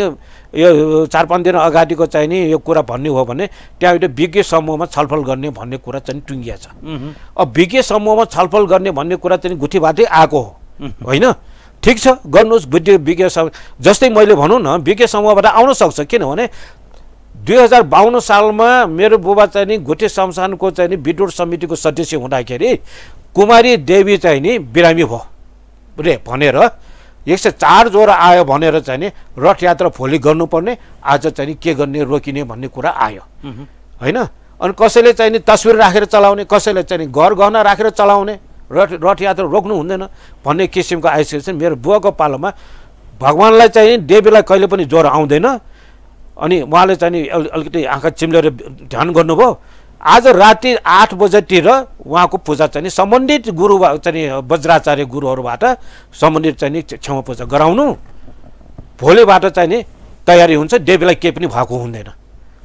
यो चार पाँच दिन अगाडिको चाहिँ नि यो कुरा भन्ने हो भने त्यहाँ एउटा विज्ञ समूहमा छलफल गर्ने भन्ने कुरा चाहिँ टुङ्गिया छ अब विज्ञ समूहमा छलफल गर्ने भन्ने कुरा चाहिँ गुठीबाटै आएको हो होइन ठिक छ गर्नुहोस् विज्ञ विज्ञ जस्तै मैले भनौँ न विज्ञ समूहबाट आउन सक्छ किनभने दुई हजार बाहन्न सालमा मेरो बुबा चाहिँ नि घुटे शमशानको चाहिँ नि बिटोड समितिको सदस्य हुँदाखेरि कुमारी देवी चाहिँ नि बिरामी भयो रे भनेर एक सय चार ज्वरो आयो भनेर चाहिँ नि रथयात्रा भोलि गर्नुपर्ने आज चाहिँ नि के गर्ने रोकिने भन्ने कुरा आयो होइन अनि कसैले चाहिँ नि तस्विर राखेर चलाउने कसैले चाहिँ नि घर गहना राखेर चलाउने रथ रथयात्रा रोक्नु हुँदैन भन्ने किसिमको आइसकेपछि मेरो बुवाको पालोमा भगवान्लाई चाहिँ देवीलाई कहिले पनि ज्वरो आउँदैन अनि उहाँले चाहिँ अलिकति आँखा चिम्लेर ध्यान गर्नुभयो आज राति आठ बजेतिर उहाँको पूजा चाहिँ सम्बन्धित गुरु चाहिँ वज्राचार्य गुरुहरूबाट सम्बन्धित चाहिँ नि क्षमा पूजा गराउनु भोलिबाट चाहिँ नि तयारी हुन्छ देवीलाई केही पनि भएको हुँदैन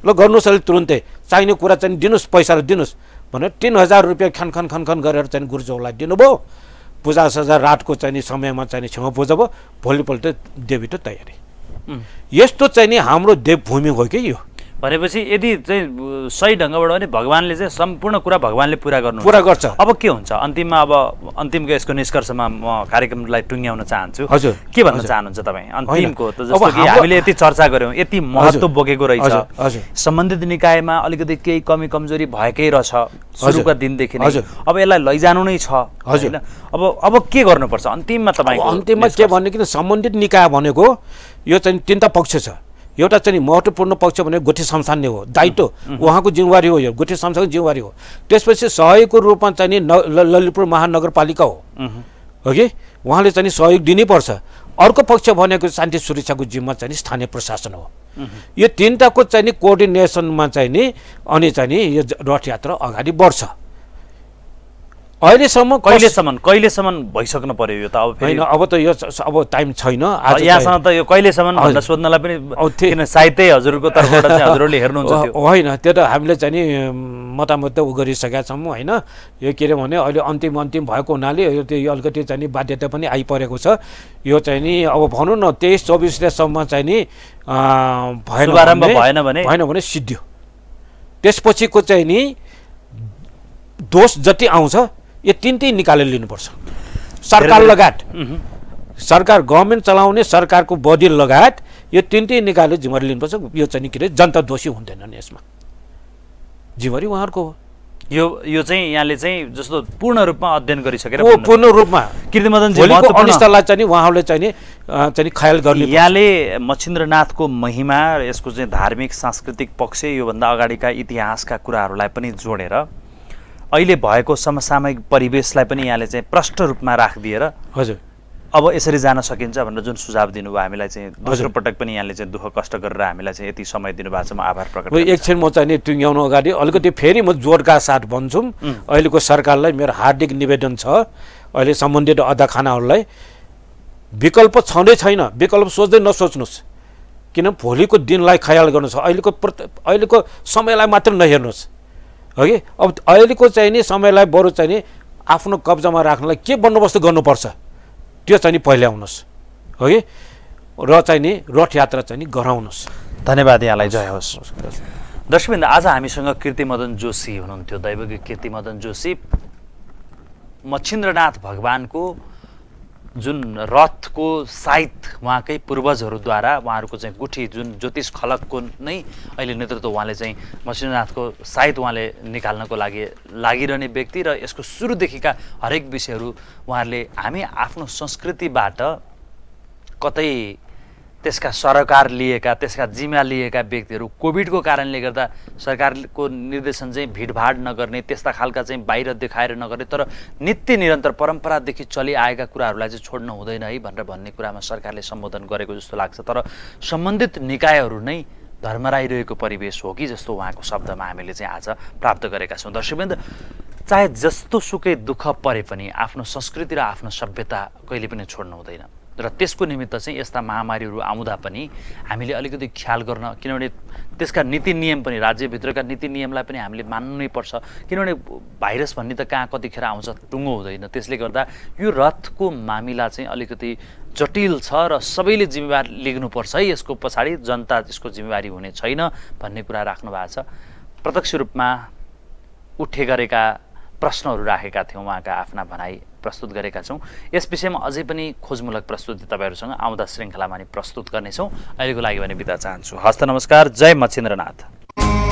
ल गर्नुहोस् अलिक तुरुन्तै चाहिने कुरा चाहिँ दिनुहोस् पैसा दिनुहोस् भनेर तिन हजार रुपियाँ खनखन खन गरेर चाहिँ गुरुज्यूलाई दिनुभयो पूजा सजा रातको चाहिँ समयमा चाहिँ छेउमा पूजा भयो भोलिपल्ट देवी त तयारी यस्तो चाहिँ नि हाम्रो देवभूमि हो कि यो भनेपछि यदि चाहिँ सही ढङ्गबाट भने भगवान्ले चाहिँ सम्पूर्ण कुरा भगवान्ले पुरा गर्नु पुरा गर्छ अब के हुन्छ अन्तिममा अब अन्तिमको यसको निष्कर्षमा म कार्यक्रमलाई टुङ्ग्याउन चाहन्छु हजुर के भन्न चाहनुहुन्छ तपाईँ अन्तिमको हामीले यति चर्चा गऱ्यौँ यति महत्त्व बोकेको रहेछ सम्बन्धित निकायमा अलिकति केही कमी कमजोरी भएकै रहेछ सुरुका दिनदेखि नै अब यसलाई लैजानु नै छ होइन अब अब के गर्नुपर्छ अन्तिममा तपाईँ अन्तिममा के भन्यो कि सम्बन्धित निकाय भनेको यो चाहिँ तिनवटा पक्ष छ एउटा चाहिँ महत्त्वपूर्ण पक्ष भनेको गोठे संस्थान नै हो दायित्व उहाँको जिम्मेवारी हो यो गोठे संस्थानको जिम्मेवारी हो त्यसपछि सहयोगको रूपमा चाहिँ नि ललितपुर महानगरपालिका हो हो कि उहाँले चाहिँ सहयोग दिनैपर्छ अर्को पक्ष भनेको शान्ति सुरक्षाको जिम्मा चाहिँ स्थानीय प्रशासन हो यो तिनवटाको चाहिँ नि कोअर्डिनेसनमा चाहिँ नि अनि चाहिँ नि यो रथयात्रा अगाडि बढ्छ अहिलेसम्म कहिलेसम्म कहिलेसम्म भइसक्नु पर्यो यो त अब होइन अब त यो अब टाइम छैन आज यहाँसँग त यो कहिलेसम्म भनेर सोध्नलाई पनि सायदै हजुरको तर्फबाट हजुरहरूले हेर्नुहुन्छ होइन त्यो त हामीले चाहिँ नि मतामत त उ गरिसकेका छौँ होइन यो के अरे भने अहिले अन्तिम अन्तिम भएको हुनाले यो त्यो अलिकति चाहिँ नि बाध्यता पनि आइपरेको छ यो चाहिँ नि अब भनौँ न तेइस चौबिसलेसम्म चाहिँ नि भएन भएन भने भएन भने सिद्धि त्यसपछिको चाहिँ नि दोष जति आउँछ यो तिनटै निकालेर लिनुपर्छ सरकार लगायत सरकार गभर्मेन्ट चलाउने सरकारको बडी लगायत यो तिनटै निकालेर जिम्मेवारी लिनुपर्छ यो चाहिँ के अरे जनता दोषी हुँदैन नि यसमा जिम्मेवारी उहाँहरूको हो यो यो चाहिँ यहाँले चाहिँ जस्तो पूर्ण रूपमा अध्ययन गरिसकेर पूर्ण रूपमा अनिष्टलाई चाहिँ उहाँहरूले चाहिँ चाहिँ ख्याल गर्ने यहाँले मच्छिन्द्रनाथको महिमा र यसको चाहिँ धार्मिक सांस्कृतिक पक्ष योभन्दा अगाडिका इतिहासका कुराहरूलाई पनि जोडेर अहिले भएको समसामयिक परिवेशलाई पनि यहाँले चाहिँ प्रष्ट रूपमा राखिदिएर हजुर अब यसरी जान सकिन्छ भनेर जुन सुझाव दिनुभयो हामीलाई चाहिँ दोस्रो पटक पनि यहाँले चाहिँ दुःख कष्ट गरेर हामीलाई चाहिँ यति समय दिनुभएको छ म आभार प्रकट एकछिन म चाहिँ नि टुङ्ग्याउनु अगाडि अलिकति फेरि म जोडका साथ भन्छु अहिलेको सरकारलाई मेरो हार्दिक निवेदन छ अहिले सम्बन्धित अध्यखानाहरूलाई विकल्प छँदै छैन विकल्प सोच्दै नसोच्नुहोस् किन भोलिको दिनलाई ख्याल गर्नुहोस् अहिलेको अहिलेको समयलाई मात्र नहेर्नुहोस् कि अब अहिलेको चाहिँ नि समयलाई बरु चाहिँ नि आफ्नो कब्जामा राख्नलाई के बन्दोबस्त गर्नुपर्छ त्यो चाहिँ पहिल्याउनुहोस् हो कि र चाहिँ नि रथयात्रा चाहिँ नि गराउनुहोस् धन्यवाद यहाँलाई जय होस् दर्शकबिन्द आज हामीसँग कीर्तिमदन जोशी हुनुहुन्थ्यो दैवकी कीर्तिमदन जोशी मच्छिन्द्रनाथ भगवानको जुन रथको साइत उहाँकै पूर्वजहरूद्वारा उहाँहरूको चाहिँ गुठी जुन ज्योतिष खलकको नै अहिले नेतृत्व उहाँले चाहिँ मसिनाथको साइत उहाँले निकाल्नको लागि लागिरहने व्यक्ति र यसको सुरुदेखिका हरेक विषयहरू उहाँहरूले हामी आफ्नो संस्कृतिबाट कतै त्यसका सरकार लिएका त्यसका जिम्मा लिएका व्यक्तिहरू कोभिडको कारणले गर्दा सरकारको निर्देशन चाहिँ भिडभाड नगर्ने त्यस्ता खालका चाहिँ बाहिर देखाएर नगर्ने तर नित्य निरन्तर परम्परादेखि चलिआएका कुराहरूलाई चाहिँ छोड्नु हुँदैन है भनेर भन्ने कुरामा सरकारले सम्बोधन गरेको जस्तो लाग्छ तर सम्बन्धित निकायहरू नै धर्मराइरहेको परिवेश हो कि जस्तो उहाँको शब्दमा हामीले चाहिँ आज प्राप्त गरेका छौँ दर्शकबिन्द चाहे जस्तो सुकै दुःख परे पनि आफ्नो संस्कृति र आफ्नो सभ्यता कहिले पनि छोड्नु हुँदैन र त्यसको निमित्त चाहिँ यस्ता महामारीहरू आउँदा पनि हामीले अलिकति ख्याल गर्न किनभने त्यसका नीति नियम पनि राज्यभित्रका नीति नियमलाई पनि हामीले मान्नै पर्छ किनभने भाइरस भन्ने त कहाँ कतिखेर आउँछ टुङ्गो हुँदैन त्यसले गर्दा यो रथको मामिला चाहिँ अलिकति जटिल छ र सबैले जिम्मेवार लिनुपर्छ है यसको पछाडि जनता यसको जिम्मेवारी हुने छैन भन्ने कुरा राख्नु भएको छ प्रत्यक्ष रूपमा उठे गरेका प्रश्नहरू राखेका थियौँ उहाँका आफ्ना भनाइ प्रस्तुत गरेका छौँ यस विषयमा अझै पनि खोजमूलक प्रस्तुति तपाईँहरूसँग आउँदा श्रृङ्खलामा नि प्रस्तुत गर्नेछौँ अहिलेको लागि भने बिदा चाहन्छु हस्त नमस्कार जय मच्छिन्द्रनाथ